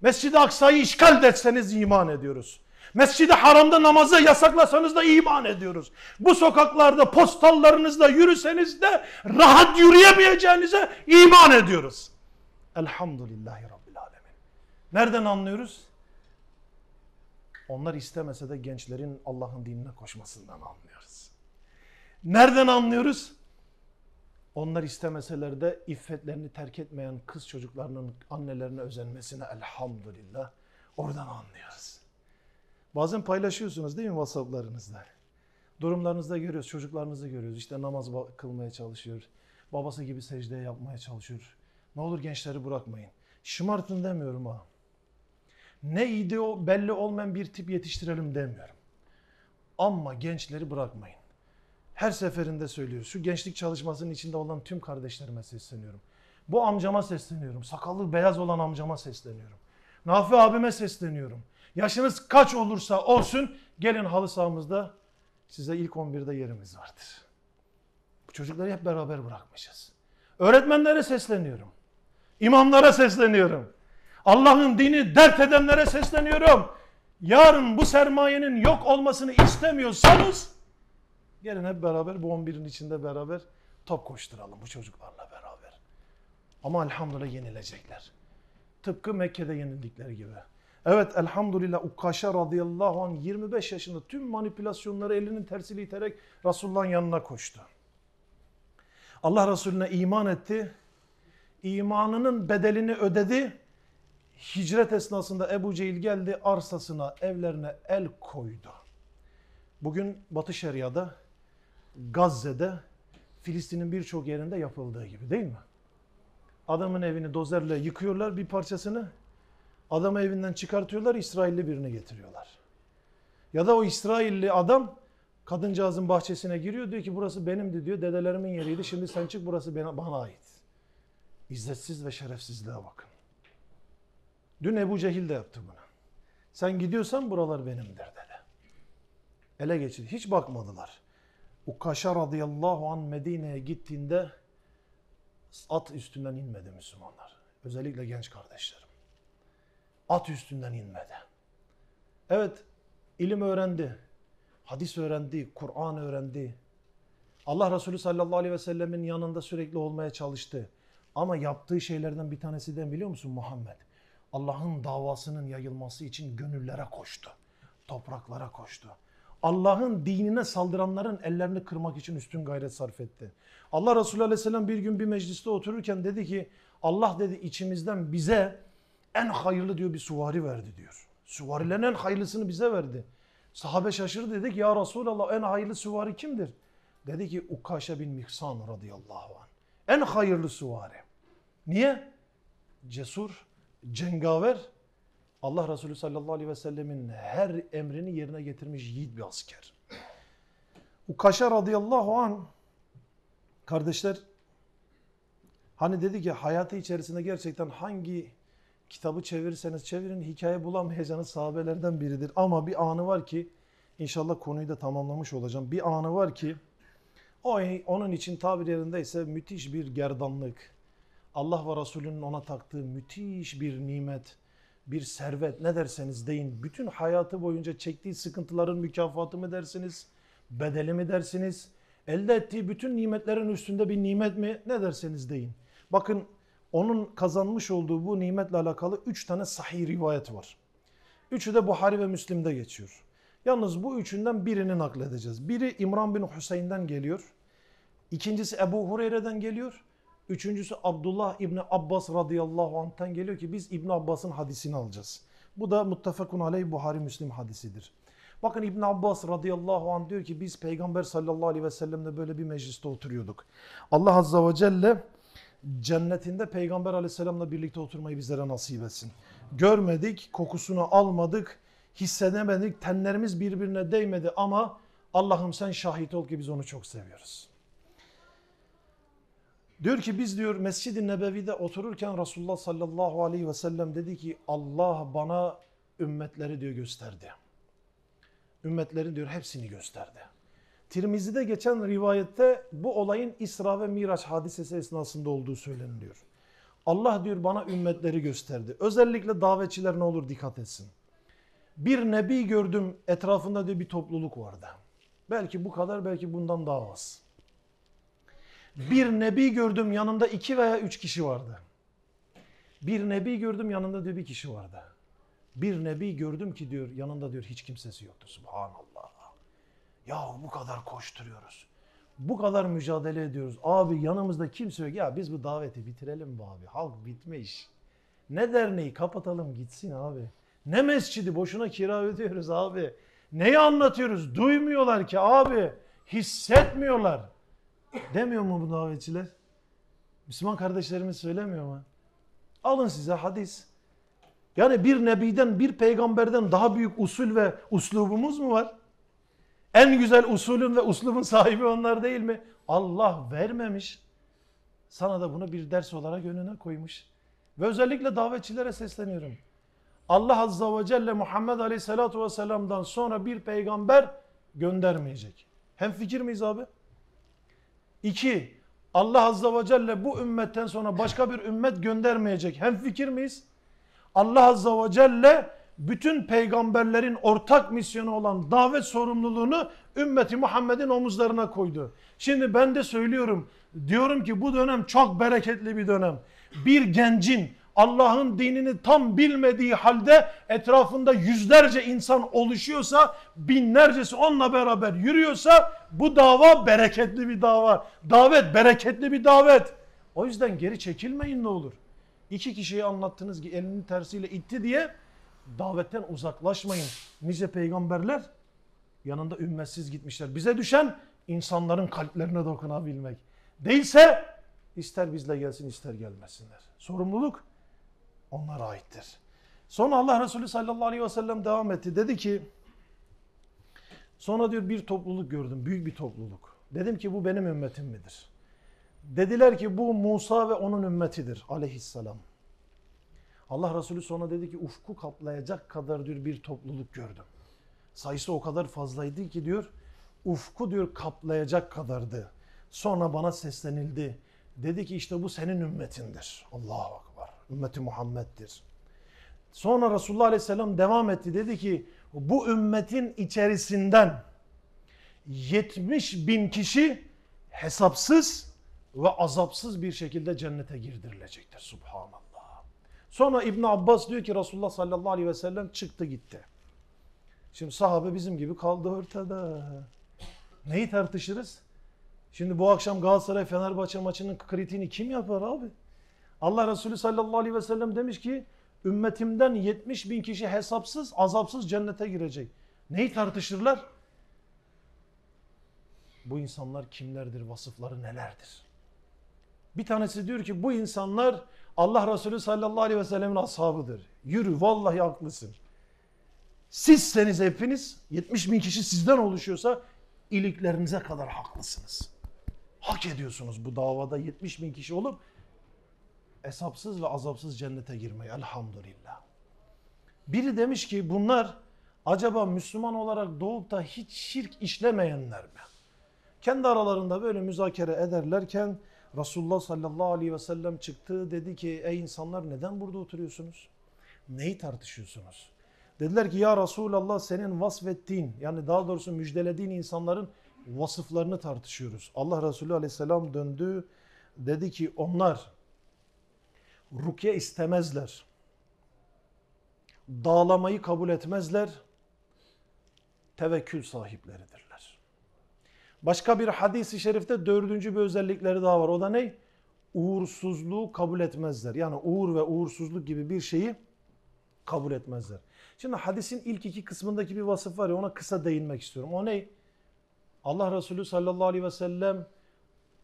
Mescid-i Aksa'yı işgal etseniz iman ediyoruz. Mescid-i Haram'da namazı yasaklasanız da iman ediyoruz. Bu sokaklarda postallarınızla yürüseniz de rahat yürüyemeyeceğinize iman ediyoruz. Elhamdülillahi Rabbil Alemin. Nereden anlıyoruz? Onlar istemese de gençlerin Allah'ın dinine koşmasından anlıyoruz. Nereden anlıyoruz? Onlar istemeseler de iffetlerini terk etmeyen kız çocuklarının annelerine özenmesine elhamdülillah oradan anlıyoruz. Bazen paylaşıyorsunuz değil mi WhatsApp'larınızda? Durumlarınızda görüyoruz, çocuklarınızı görüyoruz. İşte namaz kılmaya çalışıyor, babası gibi secde yapmaya çalışıyor. Ne olur gençleri bırakmayın. Şımartın demiyorum ha. Ne idi o belli olmayan bir tip yetiştirelim demiyorum. Ama gençleri bırakmayın her seferinde söylüyor. Şu gençlik çalışmasının içinde olan tüm kardeşlerime sesleniyorum. Bu amcama sesleniyorum. Sakallı beyaz olan amcama sesleniyorum. Nafi abime sesleniyorum. Yaşınız kaç olursa olsun gelin halı sahamızda size ilk 11'de yerimiz vardır. Bu çocukları hep beraber bırakmayacağız. Öğretmenlere sesleniyorum. İmamlara sesleniyorum. Allah'ın dini dert edenlere sesleniyorum. Yarın bu sermayenin yok olmasını istemiyorsanız Gelin hep beraber bu 11'in içinde beraber top koşturalım bu çocuklarla beraber. Ama elhamdülillah yenilecekler. Tıpkı Mekke'de yenildikleri gibi. Evet elhamdülillah Ukkaşe radıyallahu anh 25 yaşında tüm manipülasyonları elinin tersiyle iterek Resulullah'ın yanına koştu. Allah Resulüne iman etti. İmanının bedelini ödedi. Hicret esnasında Ebu Cehil geldi arsasına, evlerine el koydu. Bugün Batı Şeria'da Gazze'de Filistin'in birçok yerinde yapıldığı gibi değil mi? Adamın evini dozerle yıkıyorlar bir parçasını. Adamı evinden çıkartıyorlar İsrailli birini getiriyorlar. Ya da o İsrailli adam kadıncağızın bahçesine giriyor diyor ki burası benimdi diyor dedelerimin yeriydi şimdi sen çık burası bana ait. İzzetsiz ve şerefsizliğe bakın. Dün Ebu Cehil de yaptı bunu. Sen gidiyorsan buralar benimdir dedi. Ele geçirdi. Hiç bakmadılar. Ukaşa radıyallahu an Medine'ye gittiğinde at üstünden inmedi Müslümanlar. Özellikle genç kardeşlerim. At üstünden inmedi. Evet, ilim öğrendi. Hadis öğrendi, Kur'an öğrendi. Allah Resulü sallallahu aleyhi ve sellemin yanında sürekli olmaya çalıştı. Ama yaptığı şeylerden bir tanesi de biliyor musun Muhammed? Allah'ın davasının yayılması için gönüllere koştu. Topraklara koştu. Allah'ın dinine saldıranların ellerini kırmak için üstün gayret sarf etti. Allah Resulü Aleyhisselam bir gün bir mecliste otururken dedi ki Allah dedi içimizden bize en hayırlı diyor bir suvari verdi diyor. Suvarilerin en hayırlısını bize verdi. Sahabe şaşırdı dedik ya Resulallah en hayırlı suvari kimdir? Dedi ki Ukaşa bin Mihsan radıyallahu anh. En hayırlı suvari. Niye? Cesur, cengaver Allah Resulü sallallahu aleyhi ve sellemin her emrini yerine getirmiş yiğit bir asker. Ukaşa radıyallahu an kardeşler hani dedi ki hayatı içerisinde gerçekten hangi kitabı çevirirseniz çevirin hikaye bulamayacağınız sahabelerden biridir. Ama bir anı var ki inşallah konuyu da tamamlamış olacağım. Bir anı var ki o, onun için tabir ise müthiş bir gerdanlık. Allah ve Resulünün ona taktığı müthiş bir nimet bir servet ne derseniz deyin. Bütün hayatı boyunca çektiği sıkıntıların mükafatı mı dersiniz? Bedeli mi dersiniz? Elde ettiği bütün nimetlerin üstünde bir nimet mi? Ne derseniz deyin. Bakın onun kazanmış olduğu bu nimetle alakalı üç tane sahih rivayet var. Üçü de Buhari ve Müslim'de geçiyor. Yalnız bu üçünden birini nakledeceğiz. Biri İmran bin Hüseyin'den geliyor. İkincisi Ebu Hureyre'den geliyor. Üçüncüsü Abdullah İbni Abbas radıyallahu anh'tan geliyor ki biz İbn Abbas'ın hadisini alacağız. Bu da muttefakun aleyh Buhari Müslim hadisidir. Bakın İbn Abbas radıyallahu anh diyor ki biz Peygamber sallallahu aleyhi ve sellemle böyle bir mecliste oturuyorduk. Allah azza ve celle cennetinde Peygamber aleyhisselamla birlikte oturmayı bizlere nasip etsin. Görmedik, kokusunu almadık, hissedemedik, tenlerimiz birbirine değmedi ama Allah'ım sen şahit ol ki biz onu çok seviyoruz. Diyor ki biz diyor Mescid-i Nebevi'de otururken Resulullah sallallahu aleyhi ve sellem dedi ki Allah bana ümmetleri diyor gösterdi. Ümmetlerin diyor hepsini gösterdi. Tirmizi'de geçen rivayette bu olayın İsra ve Miraç hadisesi esnasında olduğu söyleniliyor. Allah diyor bana ümmetleri gösterdi. Özellikle davetçiler ne olur dikkat etsin. Bir nebi gördüm etrafında diyor bir topluluk vardı. Belki bu kadar belki bundan daha az. Bir nebi gördüm yanında iki veya üç kişi vardı. Bir nebi gördüm yanında diyor bir kişi vardı. Bir nebi gördüm ki diyor yanında diyor hiç kimsesi yoktu. Subhanallah. Ya bu kadar koşturuyoruz. Bu kadar mücadele ediyoruz. Abi yanımızda kimse yok. Ya biz bu daveti bitirelim be abi. Halk bitmiş. Ne derneği kapatalım gitsin abi. Ne mescidi boşuna kira ödüyoruz abi. Neyi anlatıyoruz? Duymuyorlar ki abi. Hissetmiyorlar. Demiyor mu bu davetçiler? Müslüman kardeşlerimiz söylemiyor mu? Alın size hadis. Yani bir nebiden, bir peygamberden daha büyük usul ve uslubumuz mu var? En güzel usulün ve uslubun sahibi onlar değil mi? Allah vermemiş. Sana da bunu bir ders olarak önüne koymuş. Ve özellikle davetçilere sesleniyorum. Allah Azza ve Celle Muhammed Aleyhisselatü Vesselam'dan sonra bir peygamber göndermeyecek. Hem fikir miyiz abi? İki, Allah Azza ve Celle bu ümmetten sonra başka bir ümmet göndermeyecek. Hem fikir miyiz? Allah Azza ve Celle bütün peygamberlerin ortak misyonu olan davet sorumluluğunu ümmeti Muhammed'in omuzlarına koydu. Şimdi ben de söylüyorum. Diyorum ki bu dönem çok bereketli bir dönem. Bir gencin Allah'ın dinini tam bilmediği halde etrafında yüzlerce insan oluşuyorsa, binlercesi onunla beraber yürüyorsa bu dava bereketli bir dava. Davet bereketli bir davet. O yüzden geri çekilmeyin ne olur. İki kişiyi anlattınız ki elinin tersiyle itti diye davetten uzaklaşmayın. Nice peygamberler yanında ümmetsiz gitmişler. Bize düşen insanların kalplerine dokunabilmek. Değilse ister bizle gelsin ister gelmesinler. Sorumluluk onlara aittir. Sonra Allah Resulü sallallahu aleyhi ve sellem devam etti. Dedi ki sonra diyor bir topluluk gördüm. Büyük bir topluluk. Dedim ki bu benim ümmetim midir? Dediler ki bu Musa ve onun ümmetidir aleyhisselam. Allah Resulü sonra dedi ki ufku kaplayacak kadar diyor bir topluluk gördüm. Sayısı o kadar fazlaydı ki diyor ufku diyor kaplayacak kadardı. Sonra bana seslenildi. Dedi ki işte bu senin ümmetindir. Allahu akbar ümmeti Muhammed'dir. Sonra Resulullah Aleyhisselam devam etti. Dedi ki bu ümmetin içerisinden 70 bin kişi hesapsız ve azapsız bir şekilde cennete girdirilecektir. Subhanallah. Sonra İbn Abbas diyor ki Resulullah sallallahu aleyhi ve sellem çıktı gitti. Şimdi sahabe bizim gibi kaldı ortada. Neyi tartışırız? Şimdi bu akşam Galatasaray Fenerbahçe maçının kritiğini kim yapar abi? Allah Resulü sallallahu aleyhi ve sellem demiş ki ümmetimden 70 bin kişi hesapsız azapsız cennete girecek. Neyi tartışırlar? Bu insanlar kimlerdir, vasıfları nelerdir? Bir tanesi diyor ki bu insanlar Allah Resulü sallallahu aleyhi ve sellemin ashabıdır. Yürü vallahi haklısın. Sizseniz hepiniz 70 bin kişi sizden oluşuyorsa iliklerinize kadar haklısınız. Hak ediyorsunuz bu davada 70 bin kişi olup hesapsız ve azapsız cennete girmeyi elhamdülillah. Biri demiş ki bunlar acaba Müslüman olarak doğup da hiç şirk işlemeyenler mi? Kendi aralarında böyle müzakere ederlerken Resulullah sallallahu aleyhi ve sellem çıktı dedi ki ey insanlar neden burada oturuyorsunuz? Neyi tartışıyorsunuz? Dediler ki ya Resulallah senin vasfettiğin yani daha doğrusu müjdelediğin insanların vasıflarını tartışıyoruz. Allah Resulü aleyhisselam döndü dedi ki onlar rukye istemezler. Dağlamayı kabul etmezler. Tevekkül sahipleridirler. Başka bir hadisi şerifte dördüncü bir özellikleri daha var. O da ne? Uğursuzluğu kabul etmezler. Yani uğur ve uğursuzluk gibi bir şeyi kabul etmezler. Şimdi hadisin ilk iki kısmındaki bir vasıf var ya ona kısa değinmek istiyorum. O ne? Allah Resulü sallallahu aleyhi ve sellem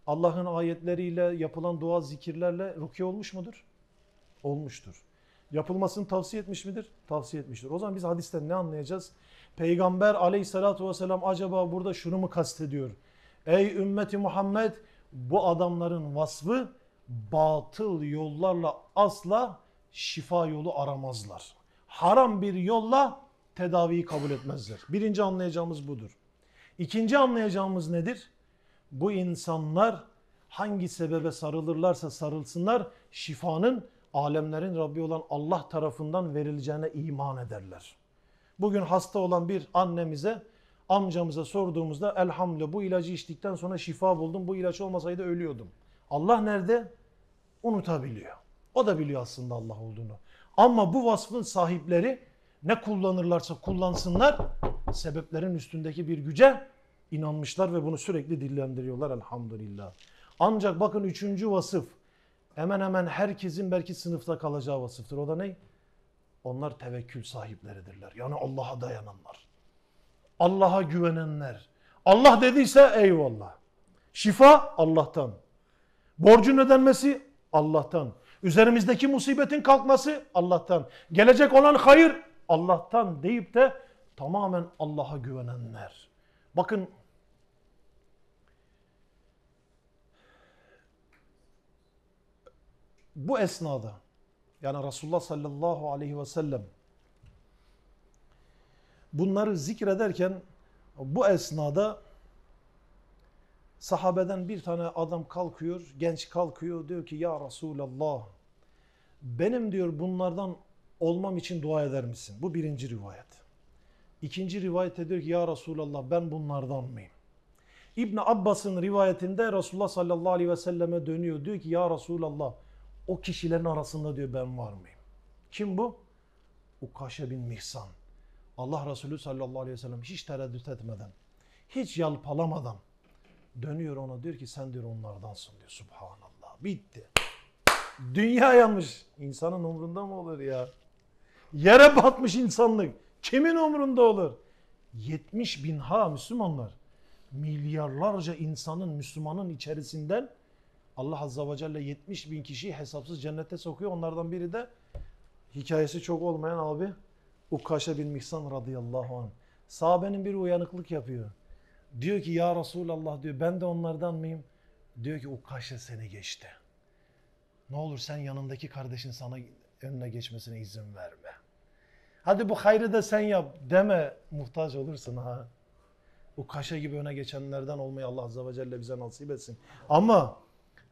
Allah'ın ayetleriyle yapılan dua zikirlerle rukiye olmuş mudur? olmuştur. Yapılmasını tavsiye etmiş midir? Tavsiye etmiştir. O zaman biz hadisten ne anlayacağız? Peygamber aleyhissalatu vesselam acaba burada şunu mu kastediyor? Ey ümmeti Muhammed bu adamların vasfı batıl yollarla asla şifa yolu aramazlar. Haram bir yolla tedaviyi kabul etmezler. Birinci anlayacağımız budur. İkinci anlayacağımız nedir? Bu insanlar hangi sebebe sarılırlarsa sarılsınlar şifanın alemlerin Rabbi olan Allah tarafından verileceğine iman ederler. Bugün hasta olan bir annemize, amcamıza sorduğumuzda elhamdülillah bu ilacı içtikten sonra şifa buldum, bu ilaç olmasaydı ölüyordum. Allah nerede? Unutabiliyor. O da biliyor aslında Allah olduğunu. Ama bu vasfın sahipleri ne kullanırlarsa kullansınlar sebeplerin üstündeki bir güce inanmışlar ve bunu sürekli dillendiriyorlar elhamdülillah. Ancak bakın üçüncü vasıf hemen hemen herkesin belki sınıfta kalacağı vasıftır. O da ne? Onlar tevekkül sahipleridirler. Yani Allah'a dayananlar. Allah'a güvenenler. Allah dediyse eyvallah. Şifa Allah'tan. Borcun ödenmesi Allah'tan. Üzerimizdeki musibetin kalkması Allah'tan. Gelecek olan hayır Allah'tan deyip de tamamen Allah'a güvenenler. Bakın bu esnada yani Resulullah sallallahu aleyhi ve sellem bunları zikrederken bu esnada sahabeden bir tane adam kalkıyor, genç kalkıyor diyor ki ya Resulallah benim diyor bunlardan olmam için dua eder misin? Bu birinci rivayet. İkinci rivayette diyor ki ya Resulallah ben bunlardan mıyım? İbn Abbas'ın rivayetinde Resulullah sallallahu aleyhi ve selleme dönüyor. Diyor ki ya Resulallah o kişilerin arasında diyor ben var mıyım? Kim bu? Ukaşe bin Mihsan. Allah Resulü sallallahu aleyhi ve sellem hiç tereddüt etmeden, hiç yalpalamadan dönüyor ona diyor ki sen diyor onlardansın diyor. Subhanallah. Bitti. Dünya yanmış. İnsanın umrunda mı olur ya? Yere batmış insanlık. Kimin umrunda olur? 70 bin ha Müslümanlar. Milyarlarca insanın Müslümanın içerisinden Allah Azza ve Celle 70 bin kişiyi hesapsız cennete sokuyor. Onlardan biri de hikayesi çok olmayan abi Ukkaşe bin Mihsan radıyallahu anh. Sahabenin biri uyanıklık yapıyor. Diyor ki ya Resulallah diyor ben de onlardan mıyım? Diyor ki Ukkaşe seni geçti. Ne olur sen yanındaki kardeşin sana önüne geçmesine izin verme. Hadi bu hayrı da sen yap deme muhtaç olursun ha. Ukkaşe gibi öne geçenlerden olmayı Allah Azze ve Celle bize nasip etsin. Ama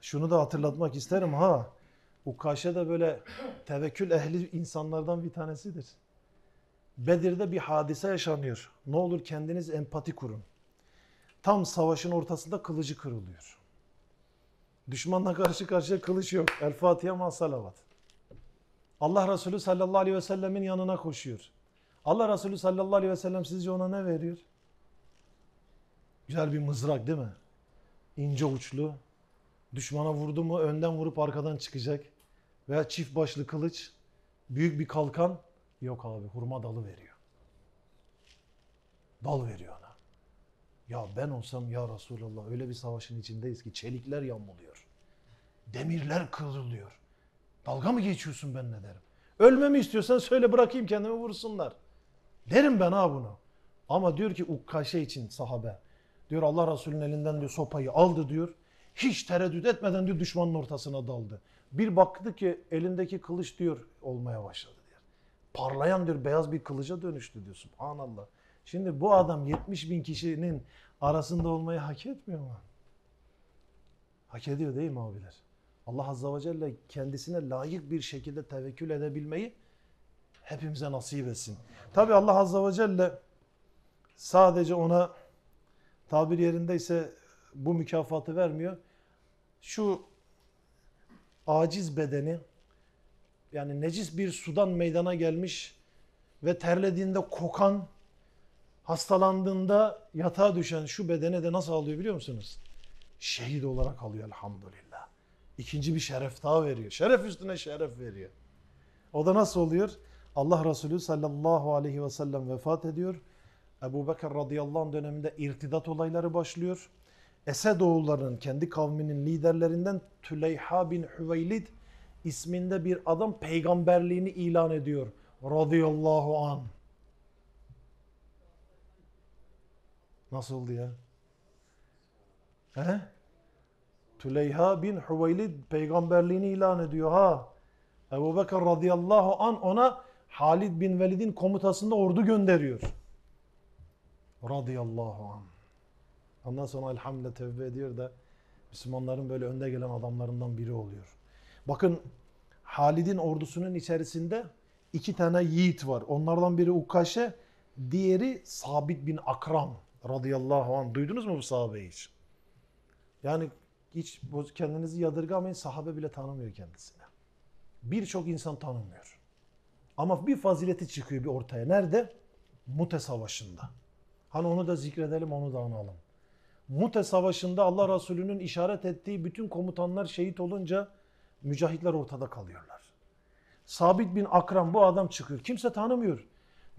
şunu da hatırlatmak isterim ha. Ukkaşe de böyle tevekkül ehli insanlardan bir tanesidir. Bedir'de bir hadise yaşanıyor. Ne olur kendiniz empati kurun. Tam savaşın ortasında kılıcı kırılıyor. Düşmanla karşı karşıya kılıç yok. El Fatiha ma salavat. Allah Resulü sallallahu aleyhi ve sellemin yanına koşuyor. Allah Resulü sallallahu aleyhi ve sellem sizce ona ne veriyor? Güzel bir mızrak değil mi? İnce uçlu, Düşmana vurdu mu önden vurup arkadan çıkacak. Veya çift başlı kılıç, büyük bir kalkan. Yok abi hurma dalı veriyor. Dal veriyor ona. Ya ben olsam ya Resulallah öyle bir savaşın içindeyiz ki çelikler yağmuluyor. Demirler kırılıyor. Dalga mı geçiyorsun ben ne derim. Ölmemi istiyorsan söyle bırakayım kendimi vursunlar. Derim ben ha bunu. Ama diyor ki Ukkaşe için sahabe. Diyor Allah Resulü'nün elinden diyor sopayı aldı diyor hiç tereddüt etmeden diyor düşmanın ortasına daldı. Bir baktı ki elindeki kılıç diyor olmaya başladı diyor. Parlayan diyor beyaz bir kılıca dönüştü diyor. Subhanallah. Şimdi bu adam 70 bin kişinin arasında olmayı hak etmiyor mu? Hak ediyor değil mi abiler? Allah Azze ve Celle kendisine layık bir şekilde tevekkül edebilmeyi hepimize nasip etsin. Tabi Allah Azze ve Celle sadece ona tabir yerinde ise bu mükafatı vermiyor. Şu aciz bedeni yani necis bir sudan meydana gelmiş ve terlediğinde kokan, hastalandığında yatağa düşen şu bedene de nasıl alıyor biliyor musunuz? Şehit olarak alıyor elhamdülillah. İkinci bir şeref daha veriyor. Şeref üstüne şeref veriyor. O da nasıl oluyor? Allah Resulü sallallahu aleyhi ve sellem vefat ediyor. Ebu Bekir radıyallahu anh döneminde irtidat olayları başlıyor. Esedoğulların kendi kavminin liderlerinden Tüleyha bin Hüveylid isminde bir adam peygamberliğini ilan ediyor. Radıyallahu an. Nasıldı ya? He? Tüleyha bin Hüveylid peygamberliğini ilan ediyor ha. Ebu Bekir radıyallahu an ona Halid bin Velid'in komutasında ordu gönderiyor. Radıyallahu anh. Ondan sonra elhamdülillah tevbe ediyor da Müslümanların böyle önde gelen adamlarından biri oluyor. Bakın Halid'in ordusunun içerisinde iki tane yiğit var. Onlardan biri Ukaşe, diğeri Sabit bin Akram radıyallahu anh. Duydunuz mu bu sahabeyi hiç? Yani hiç kendinizi yadırgamayın sahabe bile tanımıyor kendisini. Birçok insan tanımıyor. Ama bir fazileti çıkıyor bir ortaya. Nerede? Mute Savaşı'nda. Hani onu da zikredelim, onu da analım. Mute Savaşı'nda Allah Resulü'nün işaret ettiği bütün komutanlar şehit olunca mücahitler ortada kalıyorlar. Sabit bin Akram bu adam çıkıyor. Kimse tanımıyor.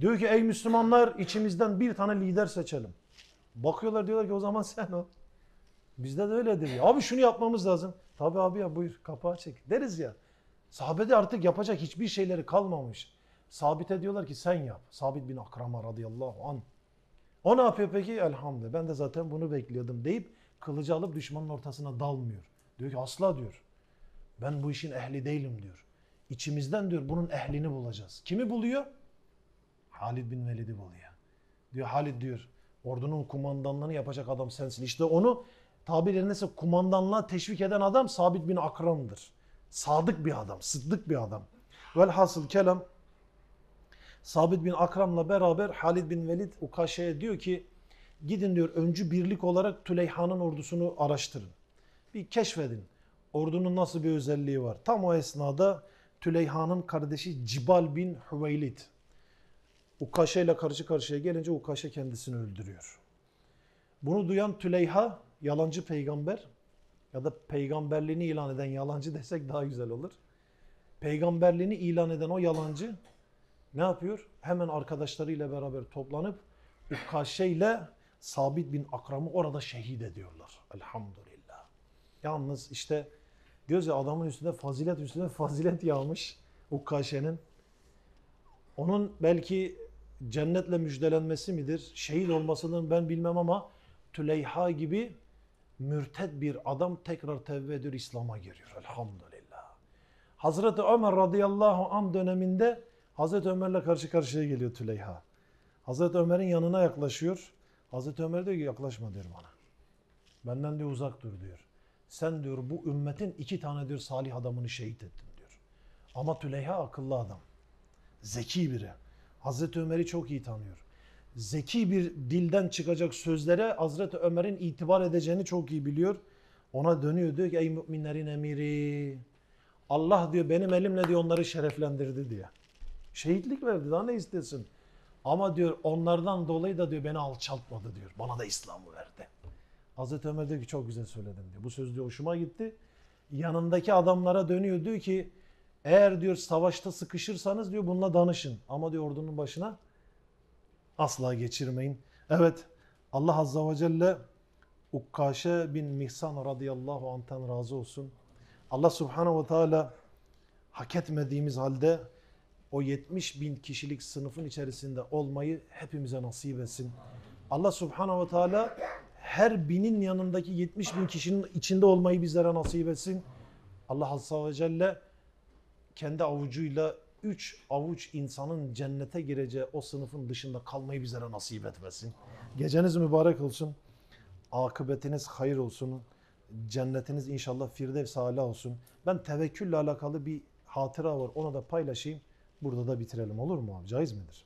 Diyor ki ey Müslümanlar içimizden bir tane lider seçelim. Bakıyorlar diyorlar ki o zaman sen o. Bizde de öyledir ya. Abi şunu yapmamız lazım. Tabi abi ya buyur kapağı çek deriz ya. Sahabede artık yapacak hiçbir şeyleri kalmamış. Sabit'e diyorlar ki sen yap. Sabit bin Akram'a radıyallahu anh. O ne yapıyor peki? Elhamdülillah ben de zaten bunu bekliyordum deyip kılıcı alıp düşmanın ortasına dalmıyor. Diyor ki asla diyor. Ben bu işin ehli değilim diyor. İçimizden diyor bunun ehlini bulacağız. Kimi buluyor? Halid bin Velid'i buluyor. Diyor Halid diyor ordunun kumandanlığını yapacak adam sensin. İşte onu tabirle nasıl kumandanlığa teşvik eden adam Sabit bin Akram'dır. Sadık bir adam, sıddık bir adam. Velhasıl kelam Sabit bin Akram'la beraber Halid bin Velid Ukaşe'ye diyor ki gidin diyor öncü birlik olarak Tüleyha'nın ordusunu araştırın. Bir keşfedin. Ordunun nasıl bir özelliği var? Tam o esnada Tüleyha'nın kardeşi Cibal bin Hüveylid. Ukaşe ile karşı karşıya gelince Ukaşe kendisini öldürüyor. Bunu duyan Tüleyha yalancı peygamber ya da peygamberliğini ilan eden yalancı desek daha güzel olur. Peygamberliğini ilan eden o yalancı ne yapıyor? Hemen arkadaşlarıyla beraber toplanıp Ukkaşe ile Sabit bin Akram'ı orada şehit ediyorlar. Elhamdülillah. Yalnız işte diyoruz ya adamın üstünde fazilet üstünde fazilet yağmış Ukkaşe'nin. Onun belki cennetle müjdelenmesi midir? Şehit olmasının ben bilmem ama Tüleyha gibi mürted bir adam tekrar tevbe ediyor İslam'a giriyor. Elhamdülillah. Hazreti Ömer radıyallahu an döneminde Hazreti Ömer'le karşı karşıya geliyor Tüleyha. Hazreti Ömer'in yanına yaklaşıyor. Hazreti Ömer diyor ki yaklaşma diyor bana. Benden diyor uzak dur diyor. Sen diyor bu ümmetin iki tane diyor salih adamını şehit ettin diyor. Ama Tüleyha akıllı adam. Zeki biri. Hazreti Ömer'i çok iyi tanıyor. Zeki bir dilden çıkacak sözlere Hazreti Ömer'in itibar edeceğini çok iyi biliyor. Ona dönüyor diyor ki ey müminlerin emiri Allah diyor benim elimle diyor onları şereflendirdi diye. Şehitlik verdi daha ne istesin? Ama diyor onlardan dolayı da diyor beni alçaltmadı diyor. Bana da İslam'ı verdi. Hazreti Ömer diyor ki çok güzel söyledin diyor. Bu söz diyor hoşuma gitti. Yanındaki adamlara dönüyor diyor ki eğer diyor savaşta sıkışırsanız diyor bununla danışın. Ama diyor ordunun başına asla geçirmeyin. Evet Allah Azza ve Celle Ukkaşe bin Mihsan radıyallahu anh'tan razı olsun. Allah Subhanahu ve Teala hak etmediğimiz halde o 70 bin kişilik sınıfın içerisinde olmayı hepimize nasip etsin. Allah subhanahu ve teala her binin yanındaki 70 bin kişinin içinde olmayı bizlere nasip etsin. Allah azze ve celle kendi avucuyla 3 avuç insanın cennete gireceği o sınıfın dışında kalmayı bizlere nasip etmesin. Geceniz mübarek olsun. Akıbetiniz hayır olsun. Cennetiniz inşallah firdevs hala olsun. Ben tevekkülle alakalı bir hatıra var. Ona da paylaşayım. Burada da bitirelim olur mu abi? Caiz midir?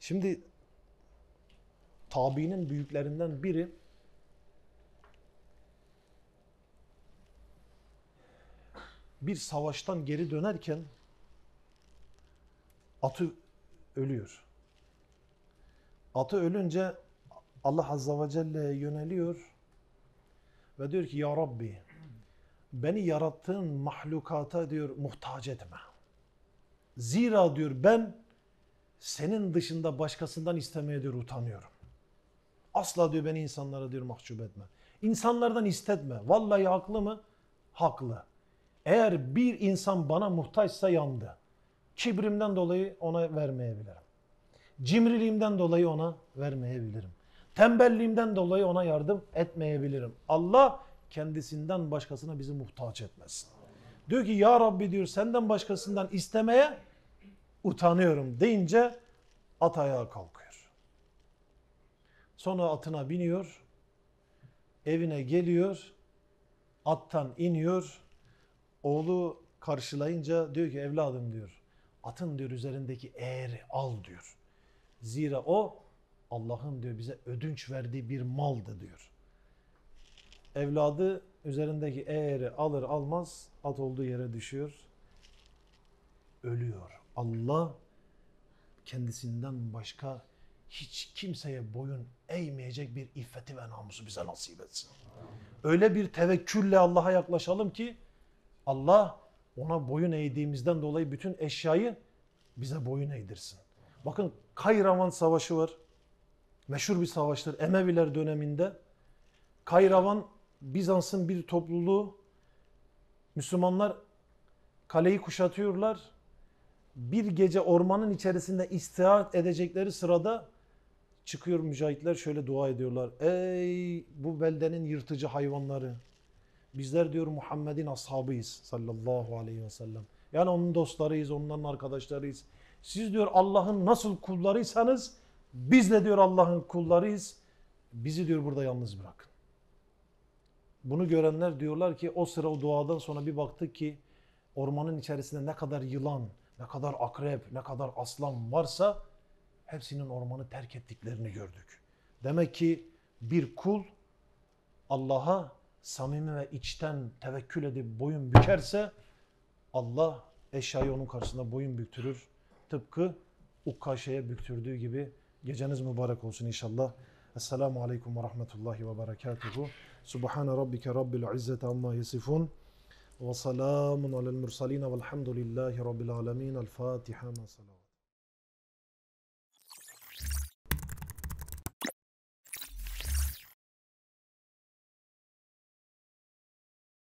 Şimdi tabiinin büyüklerinden biri bir savaştan geri dönerken atı ölüyor. Atı ölünce Allah Azza ve Celle'ye yöneliyor ve diyor ki Ya Rabbi beni yarattığın mahlukata diyor muhtaç etme. Zira diyor ben senin dışında başkasından istemeye diyor utanıyorum. Asla diyor beni insanlara diyor mahcup etme. İnsanlardan istetme. Vallahi haklı mı? Haklı. Eğer bir insan bana muhtaçsa yandı. Kibrimden dolayı ona vermeyebilirim. Cimriliğimden dolayı ona vermeyebilirim. Tembelliğimden dolayı ona yardım etmeyebilirim. Allah kendisinden başkasına bizi muhtaç etmesin. Diyor ki ya Rabbi diyor senden başkasından istemeye utanıyorum deyince at ayağa kalkıyor. Sonra atına biniyor, evine geliyor, attan iniyor. Oğlu karşılayınca diyor ki evladım diyor, atın diyor üzerindeki eğri al diyor. Zira o Allah'ın diyor bize ödünç verdiği bir maldı diyor. Evladı üzerindeki eğri alır almaz at olduğu yere düşüyor. Ölüyor. Allah kendisinden başka hiç kimseye boyun eğmeyecek bir iffeti ve namusu bize nasip etsin. Öyle bir tevekkülle Allah'a yaklaşalım ki Allah ona boyun eğdiğimizden dolayı bütün eşyayı bize boyun eğdirsin. Bakın Kayravan Savaşı var. Meşhur bir savaştır Emeviler döneminde. Kayravan Bizans'ın bir topluluğu Müslümanlar kaleyi kuşatıyorlar bir gece ormanın içerisinde istirahat edecekleri sırada çıkıyor mücahitler şöyle dua ediyorlar. Ey bu beldenin yırtıcı hayvanları. Bizler diyor Muhammed'in ashabıyız sallallahu aleyhi ve sellem. Yani onun dostlarıyız, onların arkadaşlarıyız. Siz diyor Allah'ın nasıl kullarıysanız biz de diyor Allah'ın kullarıyız. Bizi diyor burada yalnız bırakın. Bunu görenler diyorlar ki o sıra o duadan sonra bir baktık ki ormanın içerisinde ne kadar yılan, ne kadar akrep, ne kadar aslan varsa hepsinin ormanı terk ettiklerini gördük. Demek ki bir kul Allah'a samimi ve içten tevekkül edip boyun bükerse Allah eşyayı onun karşısında boyun büktürür. Tıpkı Ukkaşe'ye büktürdüğü gibi geceniz mübarek olsun inşallah. Esselamu Aleyküm ve Rahmetullahi ve Berekatuhu. Subhane Rabbike Rabbil İzzete Amma Yesifun. وسلام على المرسلين والحمد لله رب العالمين الفاتحة مع السلامة